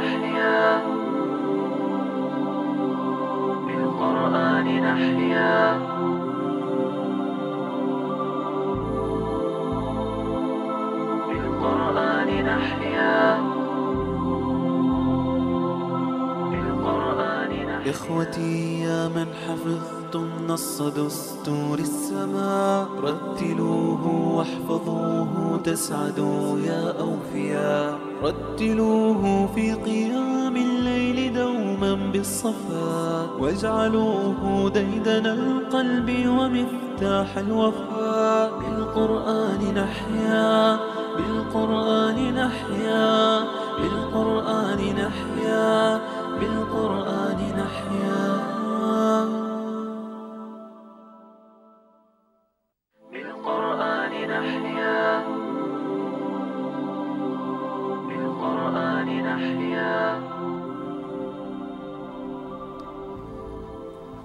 نحيا بالقرآن نحيا بالقرآن نحيا إخوتي يا من حفظتم نص دستور السماء رتلوه واحفظوه تسعدوا يا أوفياء رتلوه في قيام الليل دوما بالصفا واجعلوه ديدن القلب ومفتاح الوفا بالقرآن نحيا بالقرآن نحيا بالقرآن نحيا بالقرآن نحيا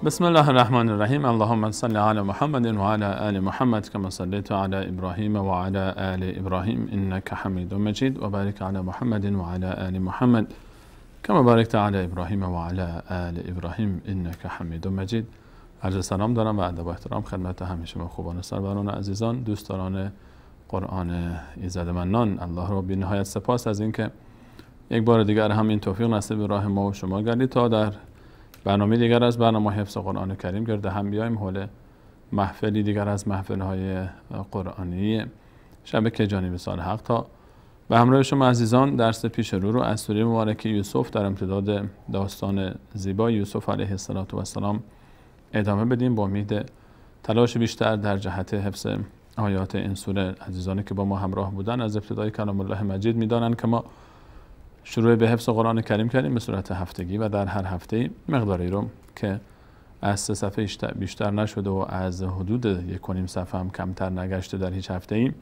بسم الله الرحمن الرحیم اللهم صل علی محمد علی آل محمد کما صلیت علی و علی آل حمید و مجید و بارک علی محمد علی آل محمد کما علی ابراهیم و علی آل انک حمید و مجید عرض سلام دارم و ادب و احترام خدمت همه شما خوبان سروران عزیزان دوستان قرآن ایزد منان الله را به نهایت سپاس از اینکه یک بار دیگر هم این توفیق نصیب راه ما و شما گردید تا در برنامه دیگر از برنامه حفظ قرآن کریم گرده هم بیایم حول محفلی دیگر از محفل های قرآنی شب که جانب سال حق تا به همراه شما عزیزان درس پیش رو رو از سوره مبارک یوسف در امتداد داستان زیبا یوسف علیه السلام ادامه بدیم با امید تلاش بیشتر در جهت حفظ آیات این سوره عزیزانی که با ما همراه بودن از ابتدای کلام الله مجید میدانند که ما شروع به حفظ قرآن کریم کردیم به صورت هفتگی و در هر هفته مقداری رو که از سه صفحه بیشتر نشده و از حدود یک کنیم صفحه هم کمتر نگشته در هیچ هفته ای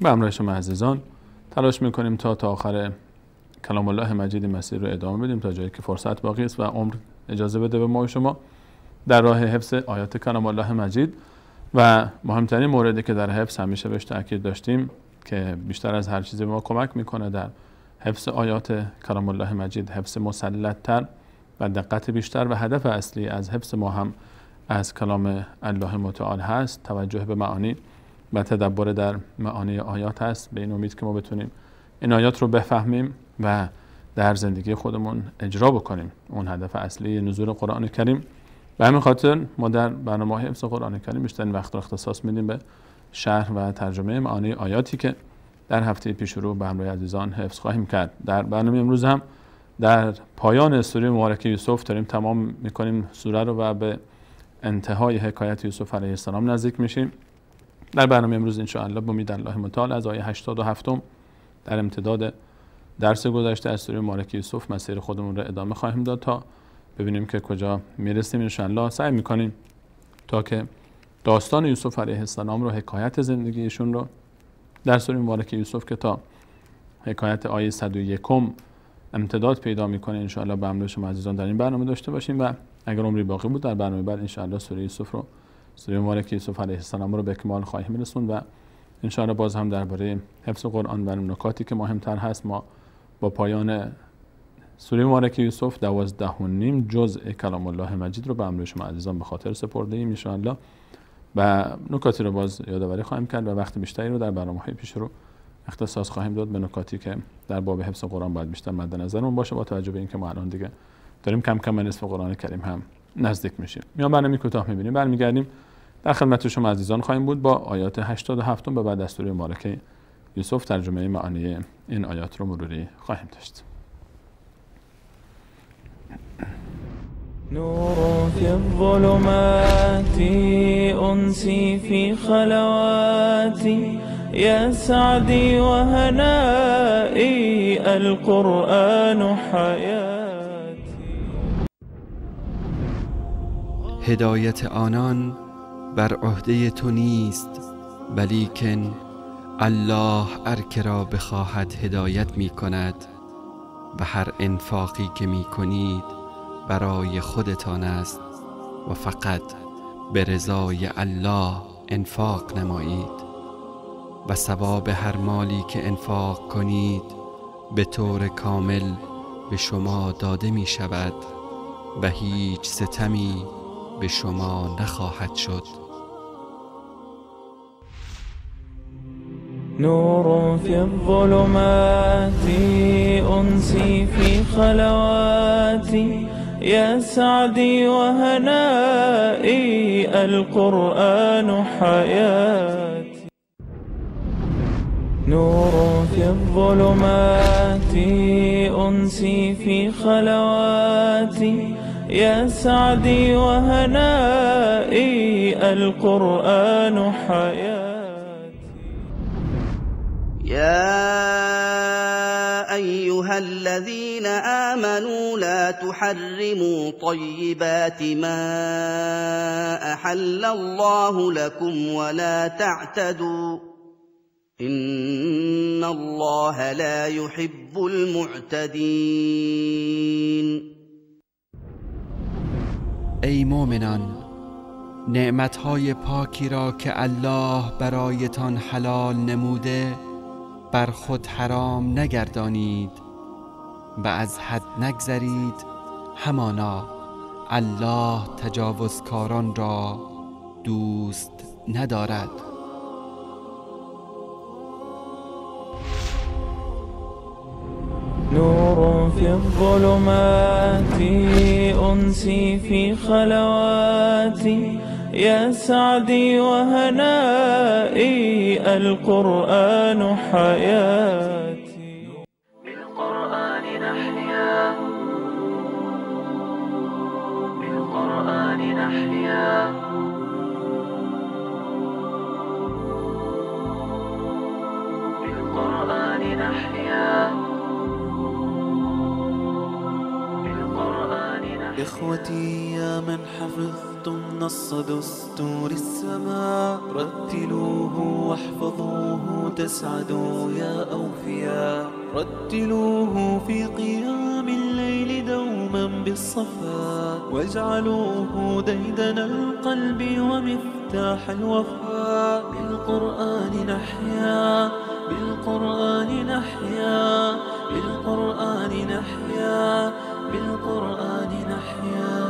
به همراه شما عزیزان تلاش میکنیم تا تا آخر کلام الله مجید مسیر رو ادامه بدیم تا جایی که فرصت باقی است و عمر اجازه بده به ما و شما در راه حفظ آیات کلام الله مجید و مهمترین موردی که در حفظ همیشه بهش تاکید داشتیم که بیشتر از هر چیزی به ما کمک میکنه در حفظ آیات کلام الله مجید حفظ مسلطتر و دقت بیشتر و هدف اصلی از حفظ ما هم از کلام الله متعال هست توجه به معانی و تدبر در معانی آیات هست به این امید که ما بتونیم این آیات رو بفهمیم و در زندگی خودمون اجرا بکنیم اون هدف اصلی نزول قرآن کریم به همین خاطر ما در برنامه حفظ قرآن کریم بیشترین وقت را اختصاص میدیم به شهر و ترجمه معانی آیاتی که در هفته پیش رو به همراه عزیزان حفظ خواهیم کرد در برنامه امروز هم در پایان استوری مبارکه یوسف داریم تمام میکنیم سوره رو و به انتهای حکایت یوسف علیه السلام نزدیک میشیم در برنامه امروز ان شاء الله متعال از آیه 87 در امتداد درس گذشته از سوره مبارک یوسف مسیر خودمون رو ادامه خواهیم داد تا ببینیم که کجا میرسیم الله سعی میکنیم تا که داستان یوسف علیه السلام رو حکایت زندگیشون رو در سوره مبارک یوسف که تا حکایت آیه 101 امتداد پیدا میکنه انشاءالله به امر شما عزیزان در این برنامه داشته باشیم و اگر عمری باقی بود در برنامه بعد الله سوره یوسف رو سوره مبارک یوسف علیه السلام رو به اکمال خواهیم رسوند و انشاءالله باز هم درباره حفظ قرآن و نکاتی که مهمتر هست ما با پایان سوره مبارک یوسف دوازده و نیم جزء کلام الله مجید رو به امر شما عزیزان به خاطر سپرده ایم الله و نکاتی رو باز یادآوری خواهیم کرد و وقت بیشتری رو در برنامه های پیش رو اختصاص خواهیم داد به نکاتی که در باب حفظ قرآن باید بیشتر مد نظرمون باشه با توجه به اینکه ما الان دیگه داریم کم کم به نصف قرآن کریم هم نزدیک میشیم میان برنامه کوتاه میبینیم برمیگردیم در خدمت شما عزیزان خواهیم بود با آیات 87 به بعد دستوری سوره یوسف ترجمه معانی این آیات رو مروری خواهیم داشت نور في الظلمات أنسي في خلواتي يا سعدي وهنائي القرآن حياتي هدایت آنان بر عهده تو نیست ولیکن الله ارکرا را بخواهد هدایت می کند و هر انفاقی که می کنید برای خودتان است و فقط به رضای الله انفاق نمایید و ثواب هر مالی که انفاق کنید به طور کامل به شما داده می شود و هیچ ستمی به شما نخواهد شد نور في الظلمات أنسي في خلواتي يا سعدي وهنائي القرآن حياتي نور في الظلمات أنسي في خلواتي يا سعدي وهنائي القرآن حياتي يا ايها الذين امنوا لا تحرموا طيبات ما احل الله لكم ولا تعتدوا ان الله لا يحب المعتدين ای مؤمنان نعمتهای پاکی را که الله برایتان حلال نموده بر خود حرام نگردانید و از حد نگذرید همانا الله تجاوزکاران را دوست ندارد نور في الظلمات أنسي في خلواتي يا سعدي وهنائي القرآن حياتي بالقرآن نحيا بالقرآن نحيا بالقرآن نحيا إخوتي يا من حفظتم نص دستور السماء رتلوه واحفظوه تسعدوا يا أوفياء رتلوه في قيام الليل دوما بالصفاء واجعلوه ديدن القلب ومفتاح الوفاء بالقرآن نحيا بالقرآن نحيا بالقرآن نحيا بالقرآن نحیا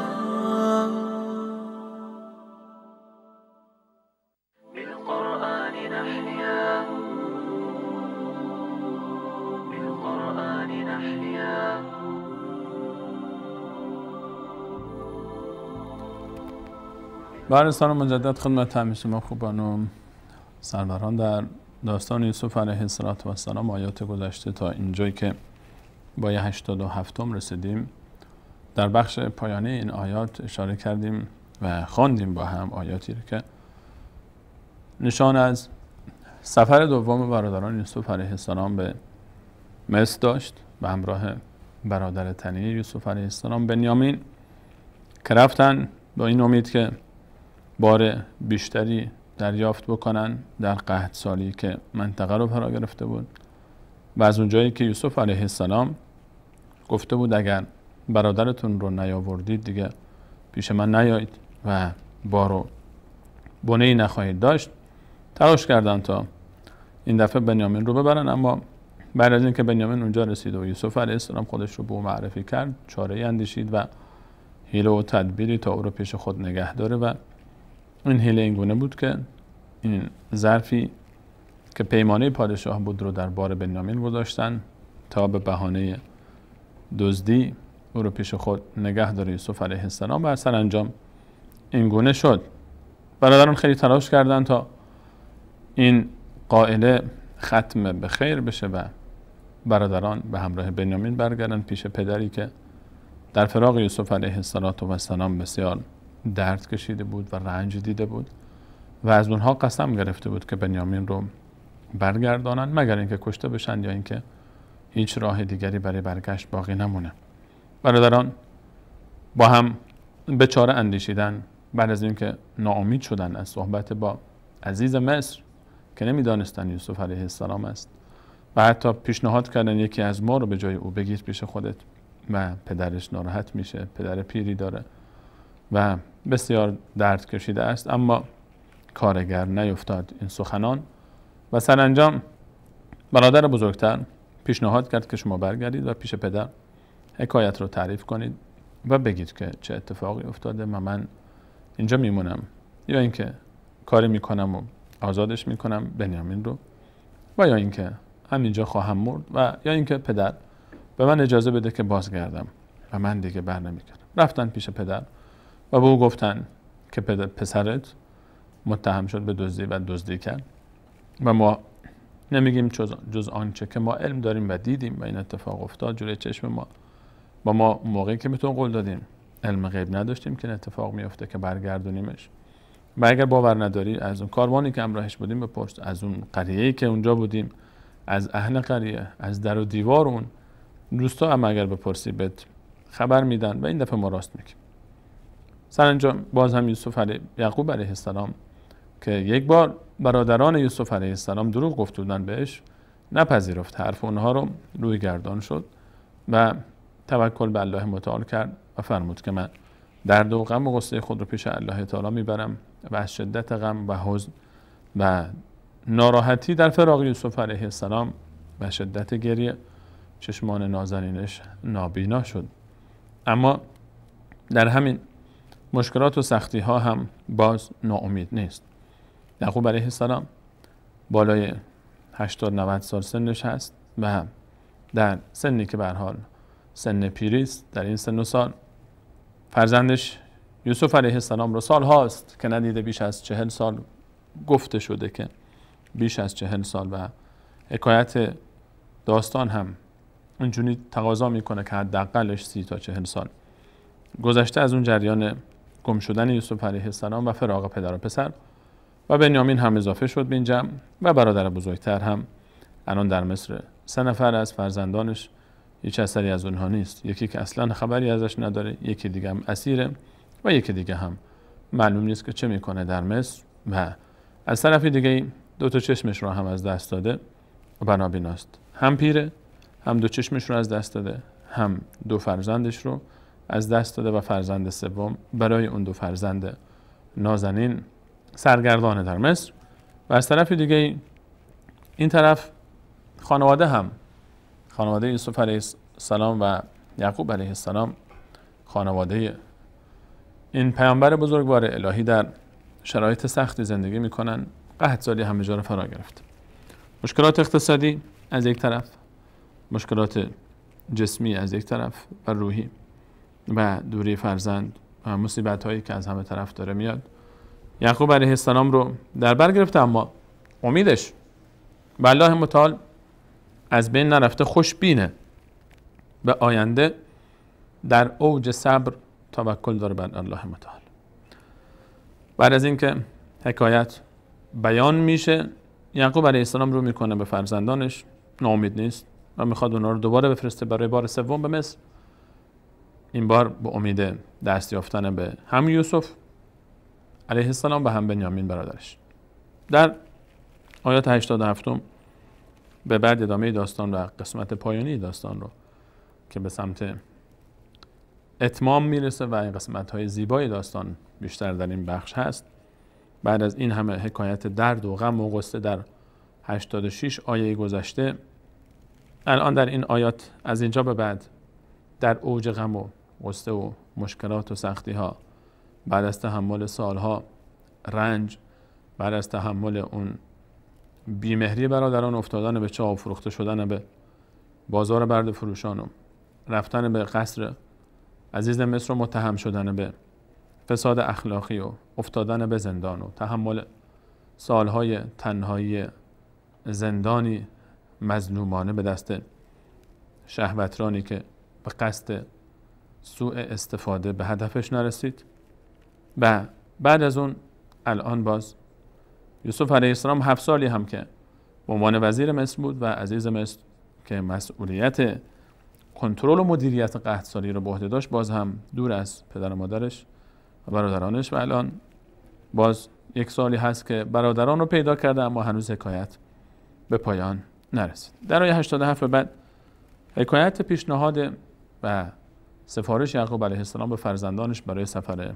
نحیا بله مجدد خدمت همیشه ما خوبانم سروران در داستان یوسف علیه السلام آیات گذشته تا اینجایی که با یه هشتاد و هفتم رسیدیم در بخش پایانه این آیات اشاره کردیم و خواندیم با هم آیاتی رو که نشان از سفر دوم برادران یوسف علیه السلام به مصر داشت به همراه برادر تنی یوسف علیه السلام بنیامین که رفتن با این امید که بار بیشتری دریافت بکنن در قهد سالی که منطقه رو فرا گرفته بود و از اونجایی که یوسف علیه السلام گفته بود اگر برادرتون رو نیاوردید دیگه پیش من نیایید و بارو بنه ای نخواهید داشت تلاش کردن تا این دفعه بنیامین رو ببرن اما بعد از اینکه بنیامین اونجا رسید و یوسف علیه السلام خودش رو به او معرفی کرد چاره اندیشید و حیله و تدبیری تا او رو پیش خود نگه داره و این حیله اینگونه بود که این ظرفی که پیمانه پادشاه بود رو در بار بنیامین گذاشتن تا به بهانه دزدی او رو پیش خود نگه داره یوسف علیه السلام و انجام این گونه شد برادران خیلی تلاش کردند تا این قائله ختم به خیر بشه و برادران به همراه بنیامین برگردن پیش پدری که در فراغ یوسف علیه السلام بسیار درد کشیده بود و رنج دیده بود و از اونها قسم گرفته بود که بنیامین رو برگردانن مگر اینکه کشته بشن یا اینکه هیچ راه دیگری برای برگشت باقی نمونه برادران با هم به چاره اندیشیدن بعد از اینکه ناامید شدن از صحبت با عزیز مصر که نمیدانستن یوسف علیه السلام است و حتی پیشنهاد کردن یکی از ما رو به جای او بگیر پیش خودت و پدرش ناراحت میشه پدر پیری داره و بسیار درد کشیده است اما کارگر نیفتاد این سخنان و سرانجام برادر بزرگتر پیشنهاد کرد که شما برگردید و پیش پدر حکایت رو تعریف کنید و بگید که چه اتفاقی افتاده و من اینجا میمونم یا اینکه کاری میکنم و آزادش میکنم بنیامین رو و یا اینکه همینجا خواهم مرد و یا اینکه پدر به من اجازه بده که بازگردم و من دیگه بر نمیکردم رفتن پیش پدر و به او گفتن که پسرت متهم شد به دزدی و دزدی کرد و ما نمیگیم جز آنچه که ما علم داریم و دیدیم و این اتفاق افتاد جلوی چشم ما با ما موقعی که میتون قول دادیم علم غیب نداشتیم که این اتفاق میفته که برگردونیمش و اگر باور نداری از اون کاروانی که همراهش بودیم بپرس از اون قریه که اونجا بودیم از اهل قریه از در و دیوار اون دوستا هم اگر بپرسی بهت خبر میدن و این دفعه ما راست میکیم سرانجام باز هم یوسف علی یعقوب علیه السلام که یک بار برادران یوسف علیه السلام دروغ گفته بهش نپذیرفت حرف اونها رو روی گردان شد و توکل به الله متعال کرد و فرمود که من درد و غم و غصه خود رو پیش الله تعالی میبرم و از شدت غم و حزن و ناراحتی در فراغ یوسف علیه السلام و شدت گریه چشمان نازنینش نابینا شد اما در همین مشکلات و سختی ها هم باز ناامید نیست یعقوب خب، علیه السلام بالای 80 90 سال سنش هست و هم در سنی که به حال سن پیری در این سن و سال فرزندش یوسف علیه السلام رو سال هاست که ندیده بیش از چهل سال گفته شده که بیش از چهل سال و حکایت داستان هم اینجوری تقاضا میکنه که حداقلش سی تا چهل سال گذشته از اون جریان گم شدن یوسف علیه السلام و فراغ پدر و پسر و بنیامین هم اضافه شد به این جمع و برادر بزرگتر هم الان در مصر سه نفر از فرزندانش هیچ اثری از اونها نیست یکی که اصلا خبری ازش نداره یکی دیگه هم اسیره و یکی دیگه هم معلوم نیست که چه میکنه در مصر و از طرف دیگه دو تا چشمش رو هم از دست داده و بنابیناست هم پیره هم دو چشمش رو از دست داده هم دو فرزندش رو از دست داده و فرزند سوم برای اون دو فرزند نازنین سرگردانه در مصر و از طرف دیگه این طرف خانواده هم خانواده یوسف علیه السلام و یعقوب علیه السلام خانواده این پیامبر بزرگوار الهی در شرایط سختی زندگی میکنن قحط سالی همه جا رو فرا گرفت مشکلات اقتصادی از یک طرف مشکلات جسمی از یک طرف و روحی و دوری فرزند و مصیبت هایی که از همه طرف داره میاد یعقوب علیه السلام رو در بر گرفته اما امیدش والله متعال از بین نرفته خوش بینه به آینده در اوج صبر توکل داره بر الله متعال بعد از اینکه حکایت بیان میشه یعقوب علیه السلام رو میکنه به فرزندانش ناامید نیست و میخواد اونا رو دوباره بفرسته برای بار سوم به مصر این بار به با امید دست یافتن به هم یوسف علیه السلام به هم بنیامین برادرش در آیات 87 به بعد ادامه داستان و قسمت پایانی داستان رو که به سمت اتمام میرسه و این قسمت های زیبای داستان بیشتر در این بخش هست بعد از این همه حکایت درد و غم و غصه در 86 آیه گذشته الان در این آیات از اینجا به بعد در اوج غم و غصه و مشکلات و سختی ها بعد از تحمل سالها رنج بعد از تحمل اون بیمهری برادران افتادن به چاه فروخته شدن به بازار برد فروشان و رفتن به قصر عزیز مصر و متهم شدن به فساد اخلاقی و افتادن به زندان و تحمل سالهای تنهایی زندانی مظلومانه به دست شهوترانی که به قصد سوء استفاده به هدفش نرسید و بعد از اون الان باز یوسف علیه السلام هفت سالی هم که به عنوان وزیر مصر بود و عزیز مصر که مسئولیت کنترل و مدیریت قهد سالی رو به عهده داشت باز هم دور از پدر و مادرش و برادرانش و الان باز یک سالی هست که برادران رو پیدا کرده اما هنوز حکایت به پایان نرسید در آیه 87 به بعد حکایت پیشنهاد و سفارش یعقوب علیه السلام به فرزندانش برای سفر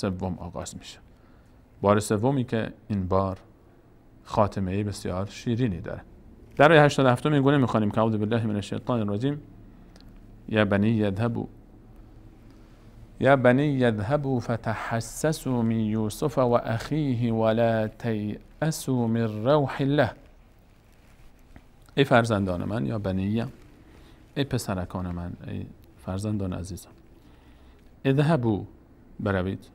سوم آغاز میشه بار سومی که این بار خاتمه ای بسیار شیرینی داره در آیه 87 این گونه میخوانیم که اعوذ بالله من الشیطان الرجیم یا بنی یذهبوا یا بنی یذهبوا فتحسسوا من یوسف و اخیه ولا تیأسوا من روح الله ای فرزندان من یا بنی ای پسرکان من ای فرزندان عزیزم اذهبوا بروید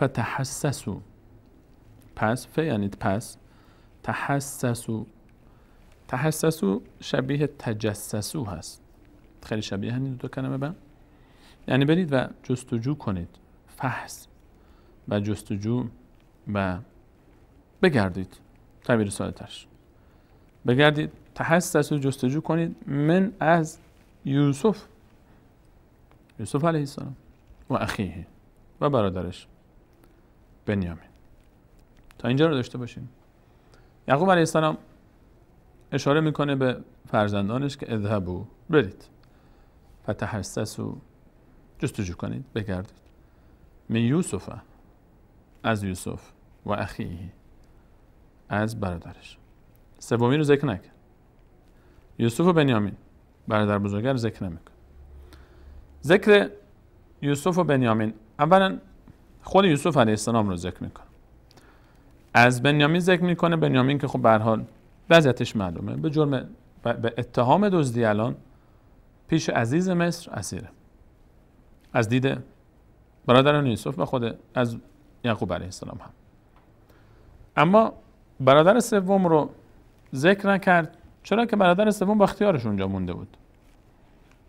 فتحسسو پس ف یعنی پس تحسسو تحسسو شبیه تجسسو هست خیلی شبیه هنی دو کلمه با یعنی برید و جستجو کنید فحص و جستجو و بگردید تعبیر ترش بگردید تحسسو جستجو کنید من از یوسف یوسف علیه السلام و اخیه و برادرش بنیامین تا اینجا رو داشته باشیم یعقوب علیه السلام اشاره میکنه به فرزندانش که اذهبو برید فتحسسو جستجو کنید بگردید من یوسف از یوسف و اخیه از برادرش سومی رو ذکر نکرد یوسف و بنیامین برادر بزرگر ذکر نمیکن ذکر یوسف و بنیامین اولا خود یوسف علیه السلام رو ذکر میکنه از بنیامین ذکر میکنه بنیامین که خب به حال وضعیتش معلومه به جرم به اتهام دزدی الان پیش عزیز مصر اسیره از دید برادران یوسف و خود از یعقوب علیه السلام هم اما برادر سوم رو ذکر نکرد چرا که برادر سوم با اختیارش اونجا مونده بود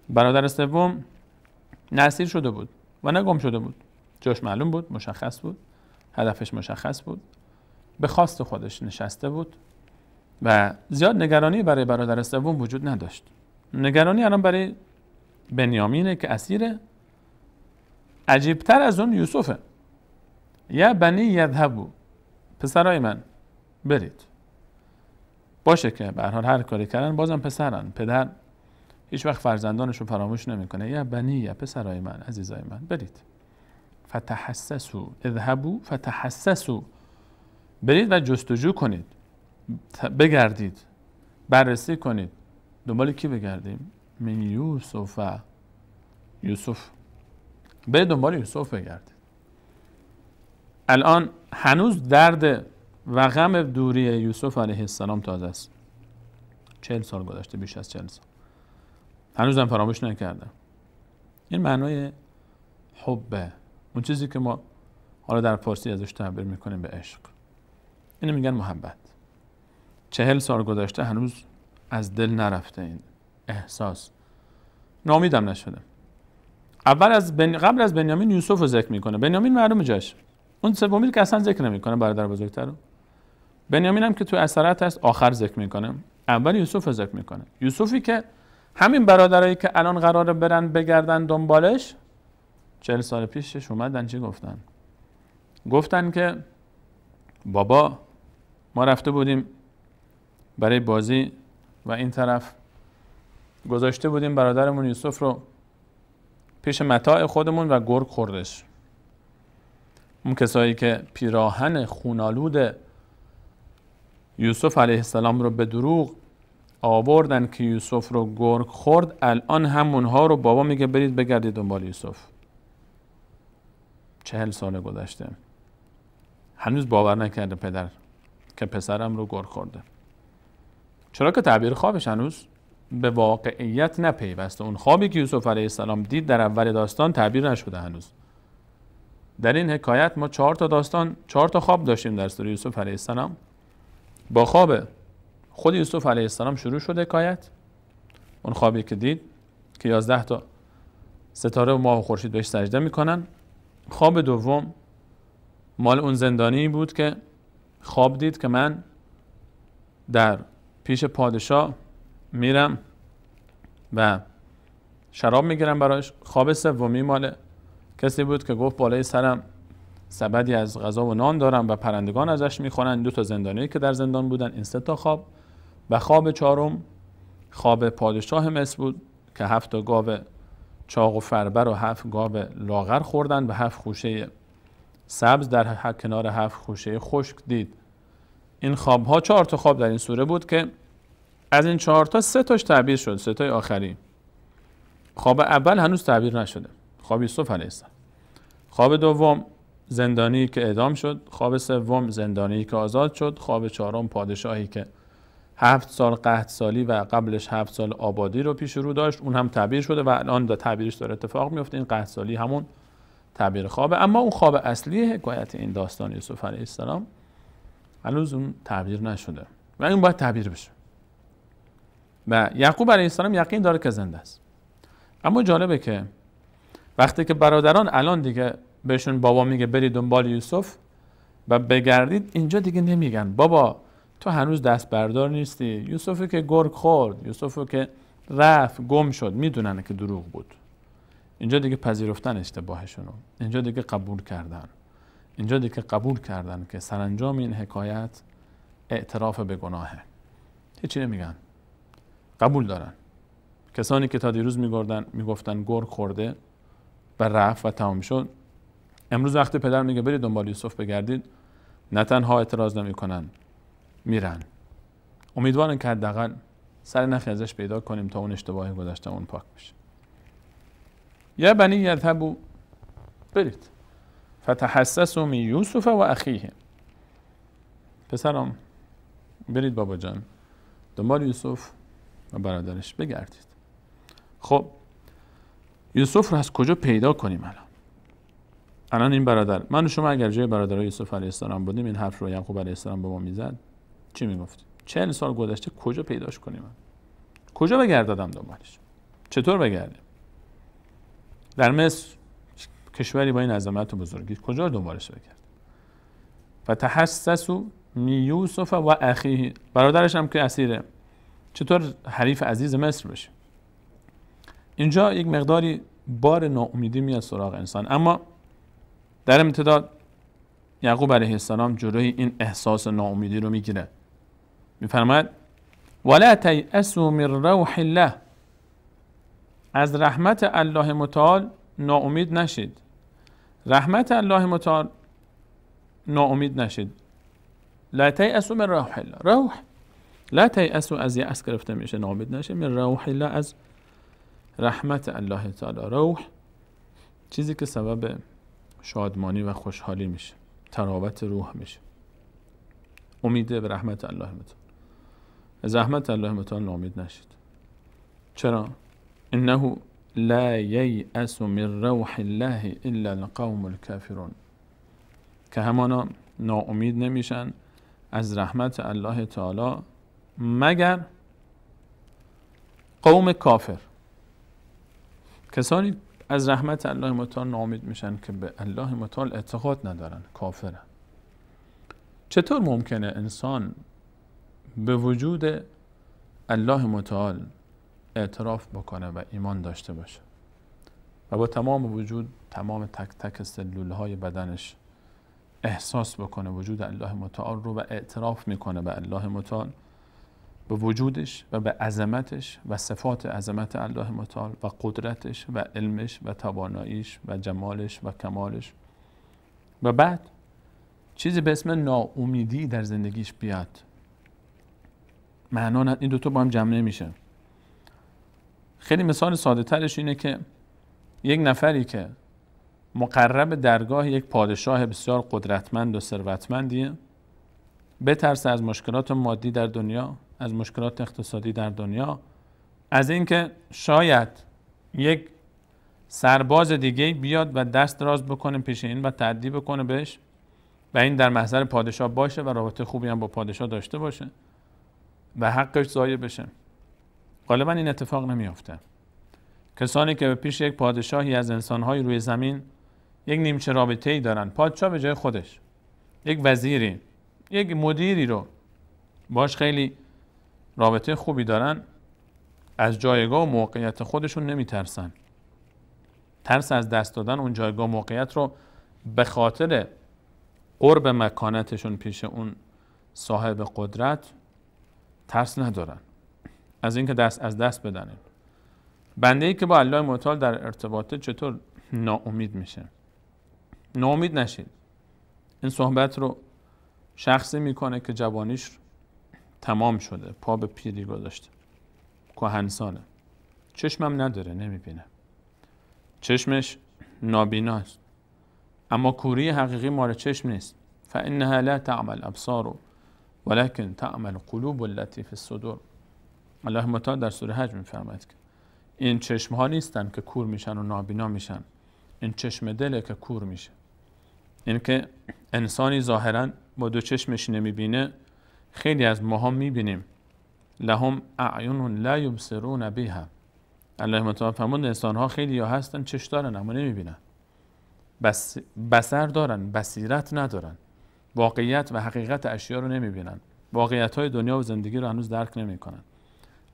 برادر سوم نسیر شده بود و نگم شده بود جاش معلوم بود مشخص بود هدفش مشخص بود به خواست خودش نشسته بود و زیاد نگرانی برای برادر سوم وجود نداشت نگرانی الان برای بنیامینه که اسیره عجیبتر از اون یوسفه یا بنی یذهبو پسرای من برید باشه که به حال هر کاری کردن بازم پسران پدر هیچ وقت فرزندانش رو فراموش نمیکنه یا بنی یا پسرای من عزیزای من برید فتحسسو اذهبو فتحسسو برید و جستجو کنید بگردید بررسی کنید دنبال کی بگردیم من یوسف یوسف برید دنبال یوسف بگردید الان هنوز درد و غم دوری یوسف علیه السلام تازه است چهل سال گذشته بیش از چهل سال هنوزم فراموش نکردم این معنای حبه اون چیزی که ما حالا در فارسی ازش تعبیر میکنیم به عشق اینو میگن محبت چهل سال گذشته هنوز از دل نرفته این احساس نامیدم نشده اول از قبل از بنیامین یوسف رو ذکر میکنه بنیامین معلوم جاش اون سومی که اصلا ذکر نمیکنه برادر بزرگتر رو بنیامین هم که تو اثرات هست آخر ذکر میکنه اول یوسف رو ذکر میکنه یوسفی که همین برادرایی که الان قراره برن بگردن دنبالش چهل سال پیشش اومدن چی گفتن گفتن که بابا ما رفته بودیم برای بازی و این طرف گذاشته بودیم برادرمون یوسف رو پیش متاع خودمون و گرگ خوردش اون کسایی که پیراهن خونالود یوسف علیه السلام رو به دروغ آوردن که یوسف رو گرگ خورد الان همونها رو بابا میگه برید بگردید دنبال یوسف چهل سال گذشته هنوز باور نکرده پدر که پسرم رو گر خورده چرا که تعبیر خوابش هنوز به واقعیت نپیوسته اون خوابی که یوسف علیه السلام دید در اول داستان تعبیر نشده هنوز در این حکایت ما چهار تا داستان چهار تا خواب داشتیم در سوره یوسف علیه السلام با خواب خود یوسف علیه السلام شروع شده حکایت اون خوابی که دید که یازده تا ستاره و ماه و خورشید بهش سجده میکنن خواب دوم مال اون زندانی بود که خواب دید که من در پیش پادشاه میرم و شراب میگیرم برایش خواب سومی مال کسی بود که گفت بالای سرم سبدی از غذا و نان دارم و پرندگان ازش میخورن دو تا زندانی که در زندان بودن این سه تا خواب و خواب چهارم خواب پادشاه مصر بود که هفت تا گاو چاق و فربر و هفت گاب لاغر خوردن و هفت خوشه سبز در کنار هفت خوشه خشک دید این خواب ها چهار تا خواب در این سوره بود که از این چهار تا سه تاش تعبیر شد سه تای آخری خواب اول هنوز تعبیر نشده خواب یوسف علیه خواب دوم زندانی که اعدام شد خواب سوم زندانی که آزاد شد خواب چهارم پادشاهی که هفت سال قحط سالی و قبلش هفت سال آبادی رو پیش رو داشت اون هم تعبیر شده و الان دا تعبیرش داره اتفاق میفته این قحط سالی همون تعبیر خوابه اما اون خواب اصلی حکایت این داستان یوسف علیه السلام هنوز اون تعبیر نشده و این باید تعبیر بشه و یعقوب علیه السلام یقین داره که زنده است اما جالبه که وقتی که برادران الان دیگه بهشون بابا میگه برید دنبال یوسف و بگردید اینجا دیگه نمیگن بابا تو هنوز دست بردار نیستی یوسفو که گرگ خورد یوسفو که رفت گم شد میدونن که دروغ بود اینجا دیگه پذیرفتن اشتباهشونو اینجا دیگه قبول کردن اینجا دیگه قبول کردن که سرانجام این حکایت اعتراف به گناهه هیچی نمیگن قبول دارن کسانی که تا دیروز میگردن میگفتن گرگ خورده و رفت و تمام شد امروز وقتی پدر میگه برید دنبال یوسف بگردید نه تنها اعتراض نمیکنن میرن امیدوارم که حداقل سر نخی ازش پیدا کنیم تا اون اشتباه گذشته اون پاک بشه یا بنی یذهبو برید فتحسسوا من یوسف و اخیه پسرم برید بابا جان دنبال یوسف و برادرش بگردید خب یوسف رو از کجا پیدا کنیم الان الان این برادر من و شما اگر جای برادر یوسف علیه السلام بودیم این حرف رو یعقوب علیه السلام به ما میزد چی میگفت چهل سال گذشته کجا پیداش کنیم کجا بگردادم دنبالش چطور بگردیم در مصر کشوری با این عظمت و بزرگی کجا دنبالش بگرد و تحسس و میوسف و اخیه برادرش هم که اسیره چطور حریف عزیز مصر بشه اینجا یک مقداری بار ناامیدی میاد سراغ انسان اما در امتداد یعقوب علیه السلام جلوی این احساس ناامیدی رو میگیره میفرماید ولا تیأسوا من روح الله از رحمت الله متعال ناامید نشید رحمت الله متعال ناامید نشید لا تیأسوا من روح الله روح لا تیأسوا از یأس گرفته میشه ناامید نشید من روح الله از رحمت الله تعالی روح چیزی که سبب شادمانی و خوشحالی میشه تراوت روح میشه امید به رحمت الله متعال رحمت الله متعال نامید نشید چرا انه لا ییأس من روح الله الا القوم الكافرون که همانا ناامید نمیشن از رحمت الله تعالی مگر قوم کافر کسانی از رحمت الله متعال ناامید میشن که به الله متعال اعتقاد ندارن کافرن چطور ممکنه انسان به وجود الله متعال اعتراف بکنه و ایمان داشته باشه و با تمام وجود تمام تک تک سلول های بدنش احساس بکنه وجود الله متعال رو و اعتراف میکنه به الله متعال به وجودش و به عظمتش و صفات عظمت الله متعال و قدرتش و علمش و تواناییش و جمالش و کمالش و بعد چیزی به اسم ناامیدی در زندگیش بیاد معنا این دوتا با هم جمع نمیشه خیلی مثال ساده ترش اینه که یک نفری که مقرب درگاه یک پادشاه بسیار قدرتمند و ثروتمندیه بترسه از مشکلات مادی در دنیا از مشکلات اقتصادی در دنیا از اینکه شاید یک سرباز دیگه بیاد و دست راز بکنه پیش این و تعدی بکنه بهش و این در محضر پادشاه باشه و رابطه خوبی هم با پادشاه داشته باشه و حقش ضایع بشه غالبا این اتفاق نمیافته کسانی که به پیش یک پادشاهی از انسانهای روی زمین یک نیمچه رابطه ای دارن پادشاه به جای خودش یک وزیری یک مدیری رو باش خیلی رابطه خوبی دارن از جایگاه و موقعیت خودشون نمیترسن ترس از دست دادن اون جایگاه موقعیت رو به خاطر قرب مکانتشون پیش اون صاحب قدرت ترس ندارن از اینکه دست از دست بدنه بنده ای که با الله متعال در ارتباطه چطور ناامید میشه ناامید نشید این صحبت رو شخصی میکنه که جوانیش تمام شده پا به پیری گذاشته کهنسانه چشمم نداره نمیبینه چشمش نابیناست اما کوری حقیقی ماره چشم نیست فانها لا تعمل ابصارو ولكن تعمل قلوب التي في الصدور الله متعال در سوره حج میفرماید که این چشم ها نیستن که کور میشن و نابینا میشن این چشم دله که کور میشه این یعنی که انسانی ظاهرا با دو چشمش نمیبینه خیلی از ماها میبینیم لهم اعیون لا یبصرون بها الله متعال فرمود انسان ها خیلی یا هستن چش دارن اما نمیبینن بس بسر دارن بصیرت ندارن واقعیت و حقیقت اشیا رو نمیبینن واقعیت های دنیا و زندگی رو هنوز درک نمیکنن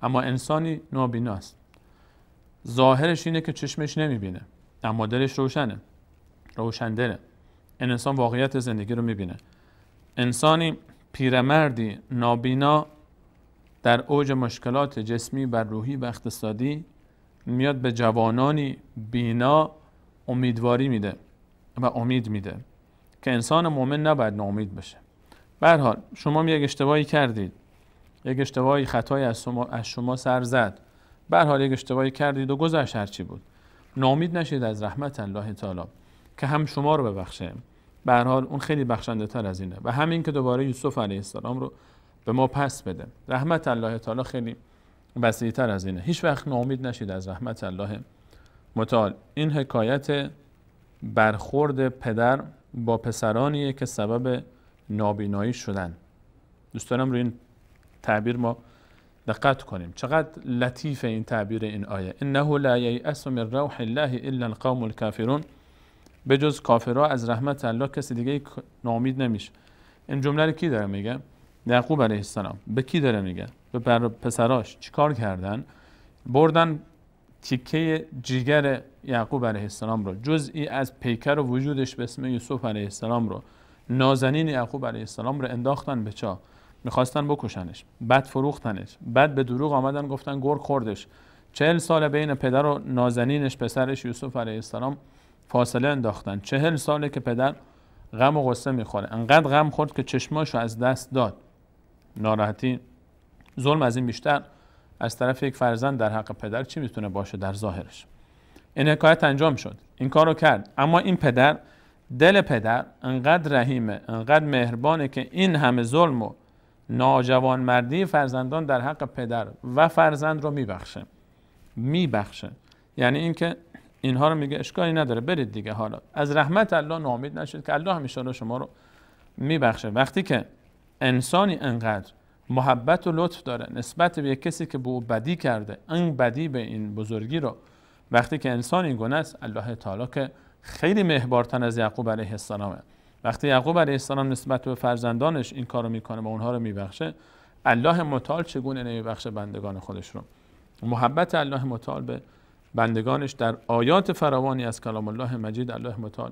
اما انسانی نابیناست ظاهرش اینه که چشمش نمیبینه اما دلش روشنه روشندره این انسان واقعیت زندگی رو میبینه انسانی پیرمردی نابینا در اوج مشکلات جسمی و روحی و اقتصادی میاد به جوانانی بینا امیدواری میده و امید میده که انسان مؤمن نباید ناامید بشه به حال شما یک اشتباهی کردید یک اشتباهی خطایی از شما, از شما سر زد به حال یک اشتباهی کردید و گذشت چی بود ناامید نشید از رحمت الله تعالی که هم شما رو ببخشه به حال اون خیلی بخشنده تر از اینه و همین که دوباره یوسف علیه السلام رو به ما پس بده رحمت الله تعالی خیلی وسیع از اینه هیچ وقت ناامید نشید از رحمت الله متعال این حکایت برخورد پدر با پسرانیه که سبب نابینایی شدن دوست دارم روی این تعبیر ما دقت کنیم چقدر لطیف این تعبیر این آیه انه لا ییأس من روح الله الا القوم الكافرون به جز کافرها از رحمت الله کسی دیگه نامید نمیشه این جمله رو کی داره میگه یعقوب علیه السلام به کی داره میگه به پسراش چیکار کردن بردن تیکه جیگر یعقوب علیه السلام رو جزئی از پیکر و وجودش به اسم یوسف علیه السلام رو نازنین یعقوب علیه السلام رو انداختن به چا میخواستن بکشنش بعد فروختنش بعد به دروغ آمدن گفتن گرگ خوردش چهل سال بین پدر و نازنینش پسرش یوسف علیه السلام فاصله انداختن چهل ساله که پدر غم و غصه میخوره انقدر غم خورد که چشماشو از دست داد ناراحتی ظلم از این بیشتر از طرف یک فرزند در حق پدر چی میتونه باشه در ظاهرش این حکایت انجام شد این کارو کرد اما این پدر دل پدر انقدر رحیمه انقدر مهربانه که این همه ظلم و ناجوان مردی فرزندان در حق پدر و فرزند رو میبخشه میبخشه یعنی اینکه اینها رو میگه اشکالی نداره برید دیگه حالا از رحمت الله نامید نشید که الله همیشه شما رو میبخشه وقتی که انسانی انقدر محبت و لطف داره نسبت به یک کسی که به او بدی کرده این بدی به این بزرگی رو وقتی که انسان این گونه است الله تعالی که خیلی مهربان از یعقوب علیه السلامه وقتی یعقوب علیه السلام نسبت به فرزندانش این کارو میکنه و اونها رو میبخشه الله متعال چگونه نمیبخشه بندگان خودش رو محبت الله متعال به بندگانش در آیات فراوانی از کلام الله مجید الله متعال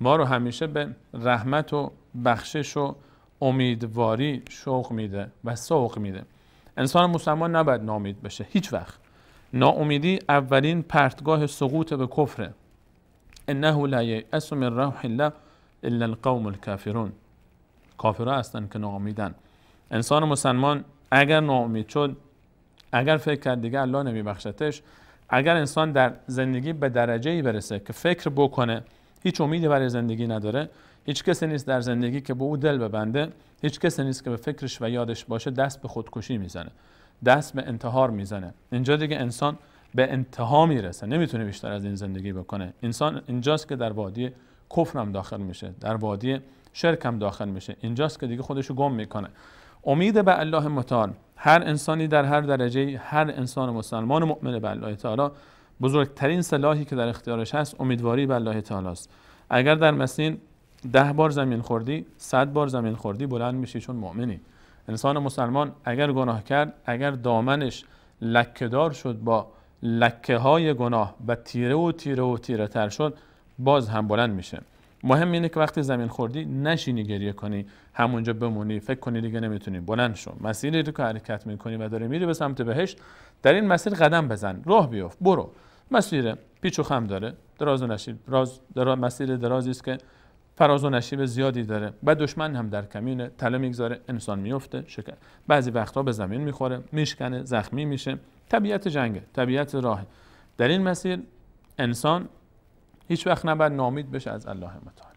ما رو همیشه به رحمت و بخشش و امیدواری شوق میده و سوق میده انسان مسلمان نباید نامید بشه هیچ وقت ناامیدی اولین پرتگاه سقوط به کفره انه لا ییأس من روح الله الا القوم الکافرون کافرها هستند که ناامیدن انسان مسلمان اگر ناامید شد اگر فکر کرد دیگه الله نمیبخشتش اگر انسان در زندگی به درجه ای برسه که فکر بکنه هیچ امیدی برای زندگی نداره هیچ کسی نیست در زندگی که به او دل ببنده هیچ کسی نیست که به فکرش و یادش باشه دست به خودکشی میزنه دست به انتحار میزنه اینجا دیگه انسان به انتها میرسه نمیتونه بیشتر از این زندگی بکنه انسان اینجاست که در وادی کفر هم داخل میشه در وادی شرک هم داخل میشه اینجاست که دیگه خودشو گم میکنه امید به الله متعال هر انسانی در هر درجه هر انسان مسلمان و مؤمن به الله تعالی بزرگترین سلاحی که در اختیارش هست امیدواری به الله تعالی است اگر در مسین ده بار زمین خوردی صد بار زمین خوردی بلند میشی چون مؤمنی انسان مسلمان اگر گناه کرد اگر دامنش لکهدار شد با لکه های گناه و تیره و تیره و تیره تر شد باز هم بلند میشه مهم اینه که وقتی زمین خوردی نشینی گریه کنی همونجا بمونی فکر کنی دیگه نمیتونی بلند شو مسیری رو که حرکت میکنی و داری میری به سمت بهشت در این مسیر قدم بزن راه بیفت برو مسیر پیچ و خم داره دراز نشید، مسیر درازی است که فراز و نشیب زیادی داره و دشمن هم در کمینه تله میگذاره انسان میفته شکر بعضی وقتها به زمین میخوره میشکنه زخمی میشه طبیعت جنگه طبیعت راهه در این مسیر انسان هیچ وقت نباید نامید بشه از الله متعال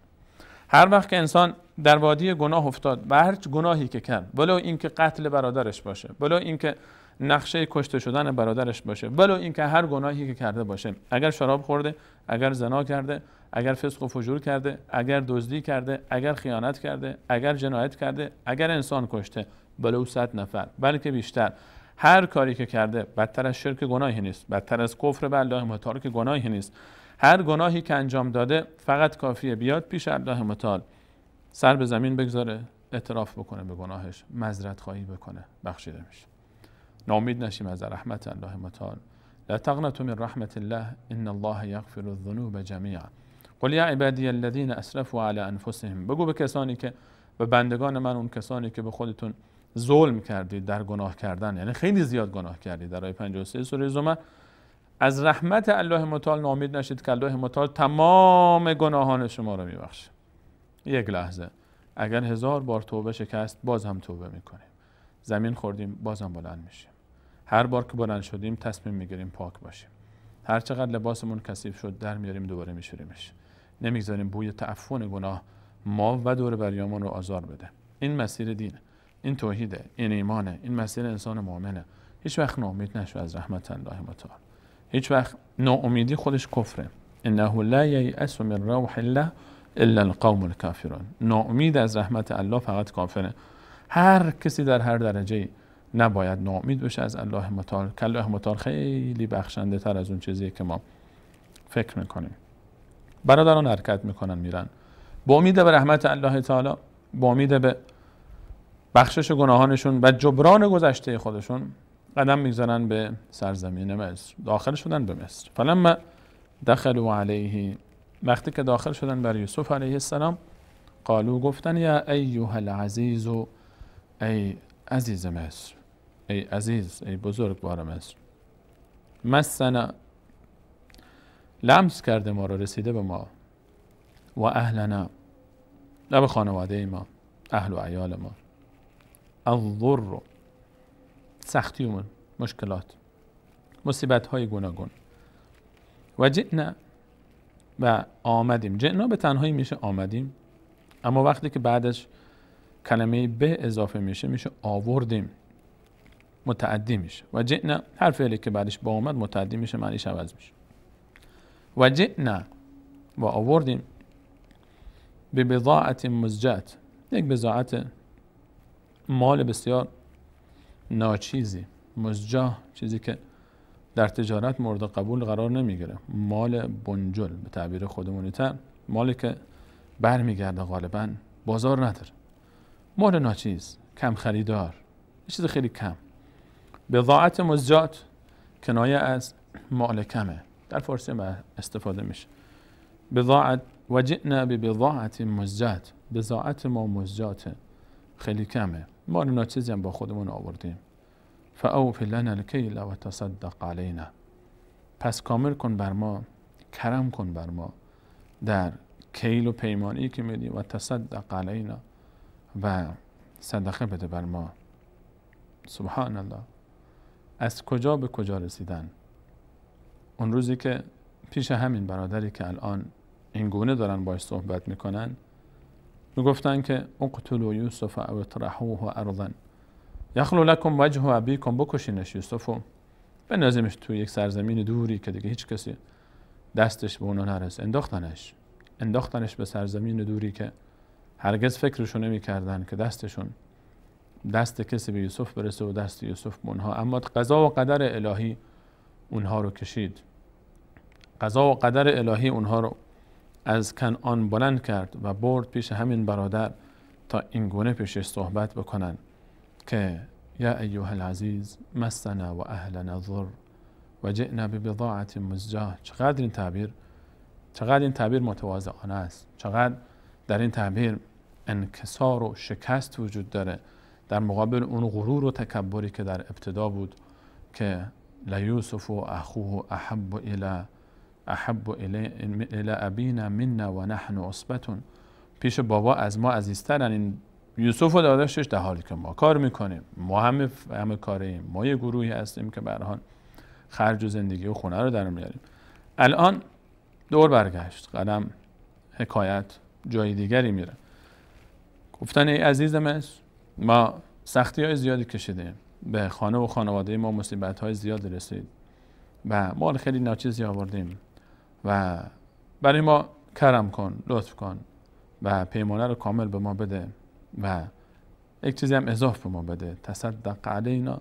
هر وقت که انسان در وادی گناه افتاد و هر گناهی که کرد ولو اینکه قتل برادرش باشه ولو اینکه نقشه کشته شدن برادرش باشه ولو اینکه هر گناهی که کرده باشه اگر شراب خورده اگر زنا کرده اگر فسق و فجور کرده اگر دزدی کرده اگر خیانت کرده اگر جنایت کرده اگر انسان کشته ولو صد نفر بلکه بیشتر هر کاری که کرده بدتر از شرک گناهی نیست بدتر از کفر به الله متعال که گناهی نیست هر گناهی که انجام داده فقط کافیه بیاد پیش الله متعال سر به زمین بگذاره اعتراف بکنه به گناهش مذرت خواهی بکنه بخشیده میشه نامید نشیم از رحمت الله متعال لا تقنطوا من رحمت الله ان الله يغفر الذنوب جميعا قل یا عبادی الذین اسرفوا علی انفسهم بگو به کسانی که به بندگان من اون کسانی که به خودتون ظلم کردید در گناه کردن یعنی خیلی زیاد گناه کردید در آیه 53 سوره زمر از رحمت الله متعال نامید نشید که الله متعال تمام گناهان شما رو میبخشه یک لحظه اگر هزار بار توبه شکست باز هم توبه میکنه زمین خوردیم بازم بلند میشیم هر بار که بلند شدیم تصمیم میگیریم پاک باشیم هر چقدر لباسمون کثیف شد در میاریم دوباره میشوریمش نمیگذاریم بوی تعفن گناه ما و دور بریامون رو آزار بده این مسیر دینه این توحیده این ایمانه این مسیر انسان مؤمنه هیچ وقت ناامید نشو از رحمت الله متعال هیچ وقت ناامیدی خودش کفره انه لا ییأس من روح الله الا القوم الكافرون ناامید از رحمت الله فقط کافره هر کسی در هر درجه نباید ناامید بشه از الله متعال کل الله خیلی بخشنده تر از اون چیزی که ما فکر میکنیم برادران حرکت میکنن میرن با امید به رحمت الله تعالی با امید به بخشش گناهانشون و جبران گذشته خودشون قدم میگذارن به سرزمین مصر داخل شدن به مصر فلما و علیه وقتی که داخل شدن بر یوسف علیه السلام قالو گفتن یا ایوه العزیز ای عزیز مصر ای عزیز ای بزرگوار مصر مسنا لمس کرده ما رو رسیده به ما و اهلنا لب به خانواده ما اهل و عیال ما الضر سختیمون مشکلات مصیبت های گوناگون و جئنا و آمدیم جئنا به تنهایی میشه آمدیم اما وقتی که بعدش کلمه به اضافه میشه میشه آوردیم متعدی میشه و جئنا هر فعلی که بعدش با اومد متعدی میشه معنیش عوض میشه و جئنا و آوردیم به بضاعت مزجت یک بضاعت مال بسیار ناچیزی مزجاه چیزی که در تجارت مورد قبول قرار نمیگیره مال بنجل به تعبیر خودمونی تر مالی که برمیگرده غالبا بازار نداره مهر ناچیز کم خریدار یه چیز خیلی کم بضاعت مزجات کنایه از مال کمه در فارسی استفاده میشه بضاعت و ببضاعت به بضاعت مزجات بضاعت ما مزجات خیلی کمه مال ناچیزی هم با خودمون آوردیم فاوف لنا الکیل و تصدق علینا پس کامل کن بر ما کرم کن بر ما در کیل و پیمانی که میدی و تصدق علینا و صدقه بده بر ما سبحان الله از کجا به کجا رسیدن اون روزی که پیش همین برادری که الان این گونه دارن باش صحبت میکنن میگفتن که اقتلوا یوسف او اطرحوه ارضا یخلو لکم وجه ابیکم بکشینش یوسفو بندازیمش تو یک سرزمین دوری که دیگه هیچ کسی دستش به اونو نرس انداختنش انداختنش به سرزمین دوری که هرگز فکرشو نمیکردند که دستشون دست کسی به یوسف برسه و دست یوسف به اونها اما قضا و قدر الهی اونها رو کشید قضا و قدر الهی اونها رو از کنعان بلند کرد و برد پیش همین برادر تا این گونه پیشش صحبت بکنن که یا ایوه العزیز مسنا و اهلنا ضر و جئنا به بضاعت مزجاه چقدر این تعبیر چقدر این تعبیر متواضعانه است چقدر در این تعبیر انکسار و شکست وجود داره در مقابل اون غرور و تکبری که در ابتدا بود که لیوسف و اخوه احب الی احب الی ابینا منا و نحن عصبتون پیش بابا از ما عزیزترن این یوسف و داداشش در حالی که ما کار میکنیم ما همه همه کاریم ما یه گروهی هستیم که به خرج و زندگی و خونه رو در میاریم الان دور برگشت قدم حکایت جای دیگری میره گفتن ای عزیز ما سختی های زیادی کشیدیم به خانه و خانواده ما مصیبت های زیادی رسید و مال خیلی ناچیزی آوردیم و برای ما کرم کن لطف کن و پیمانه رو کامل به ما بده و یک چیزی هم اضاف به ما بده تصدق علینا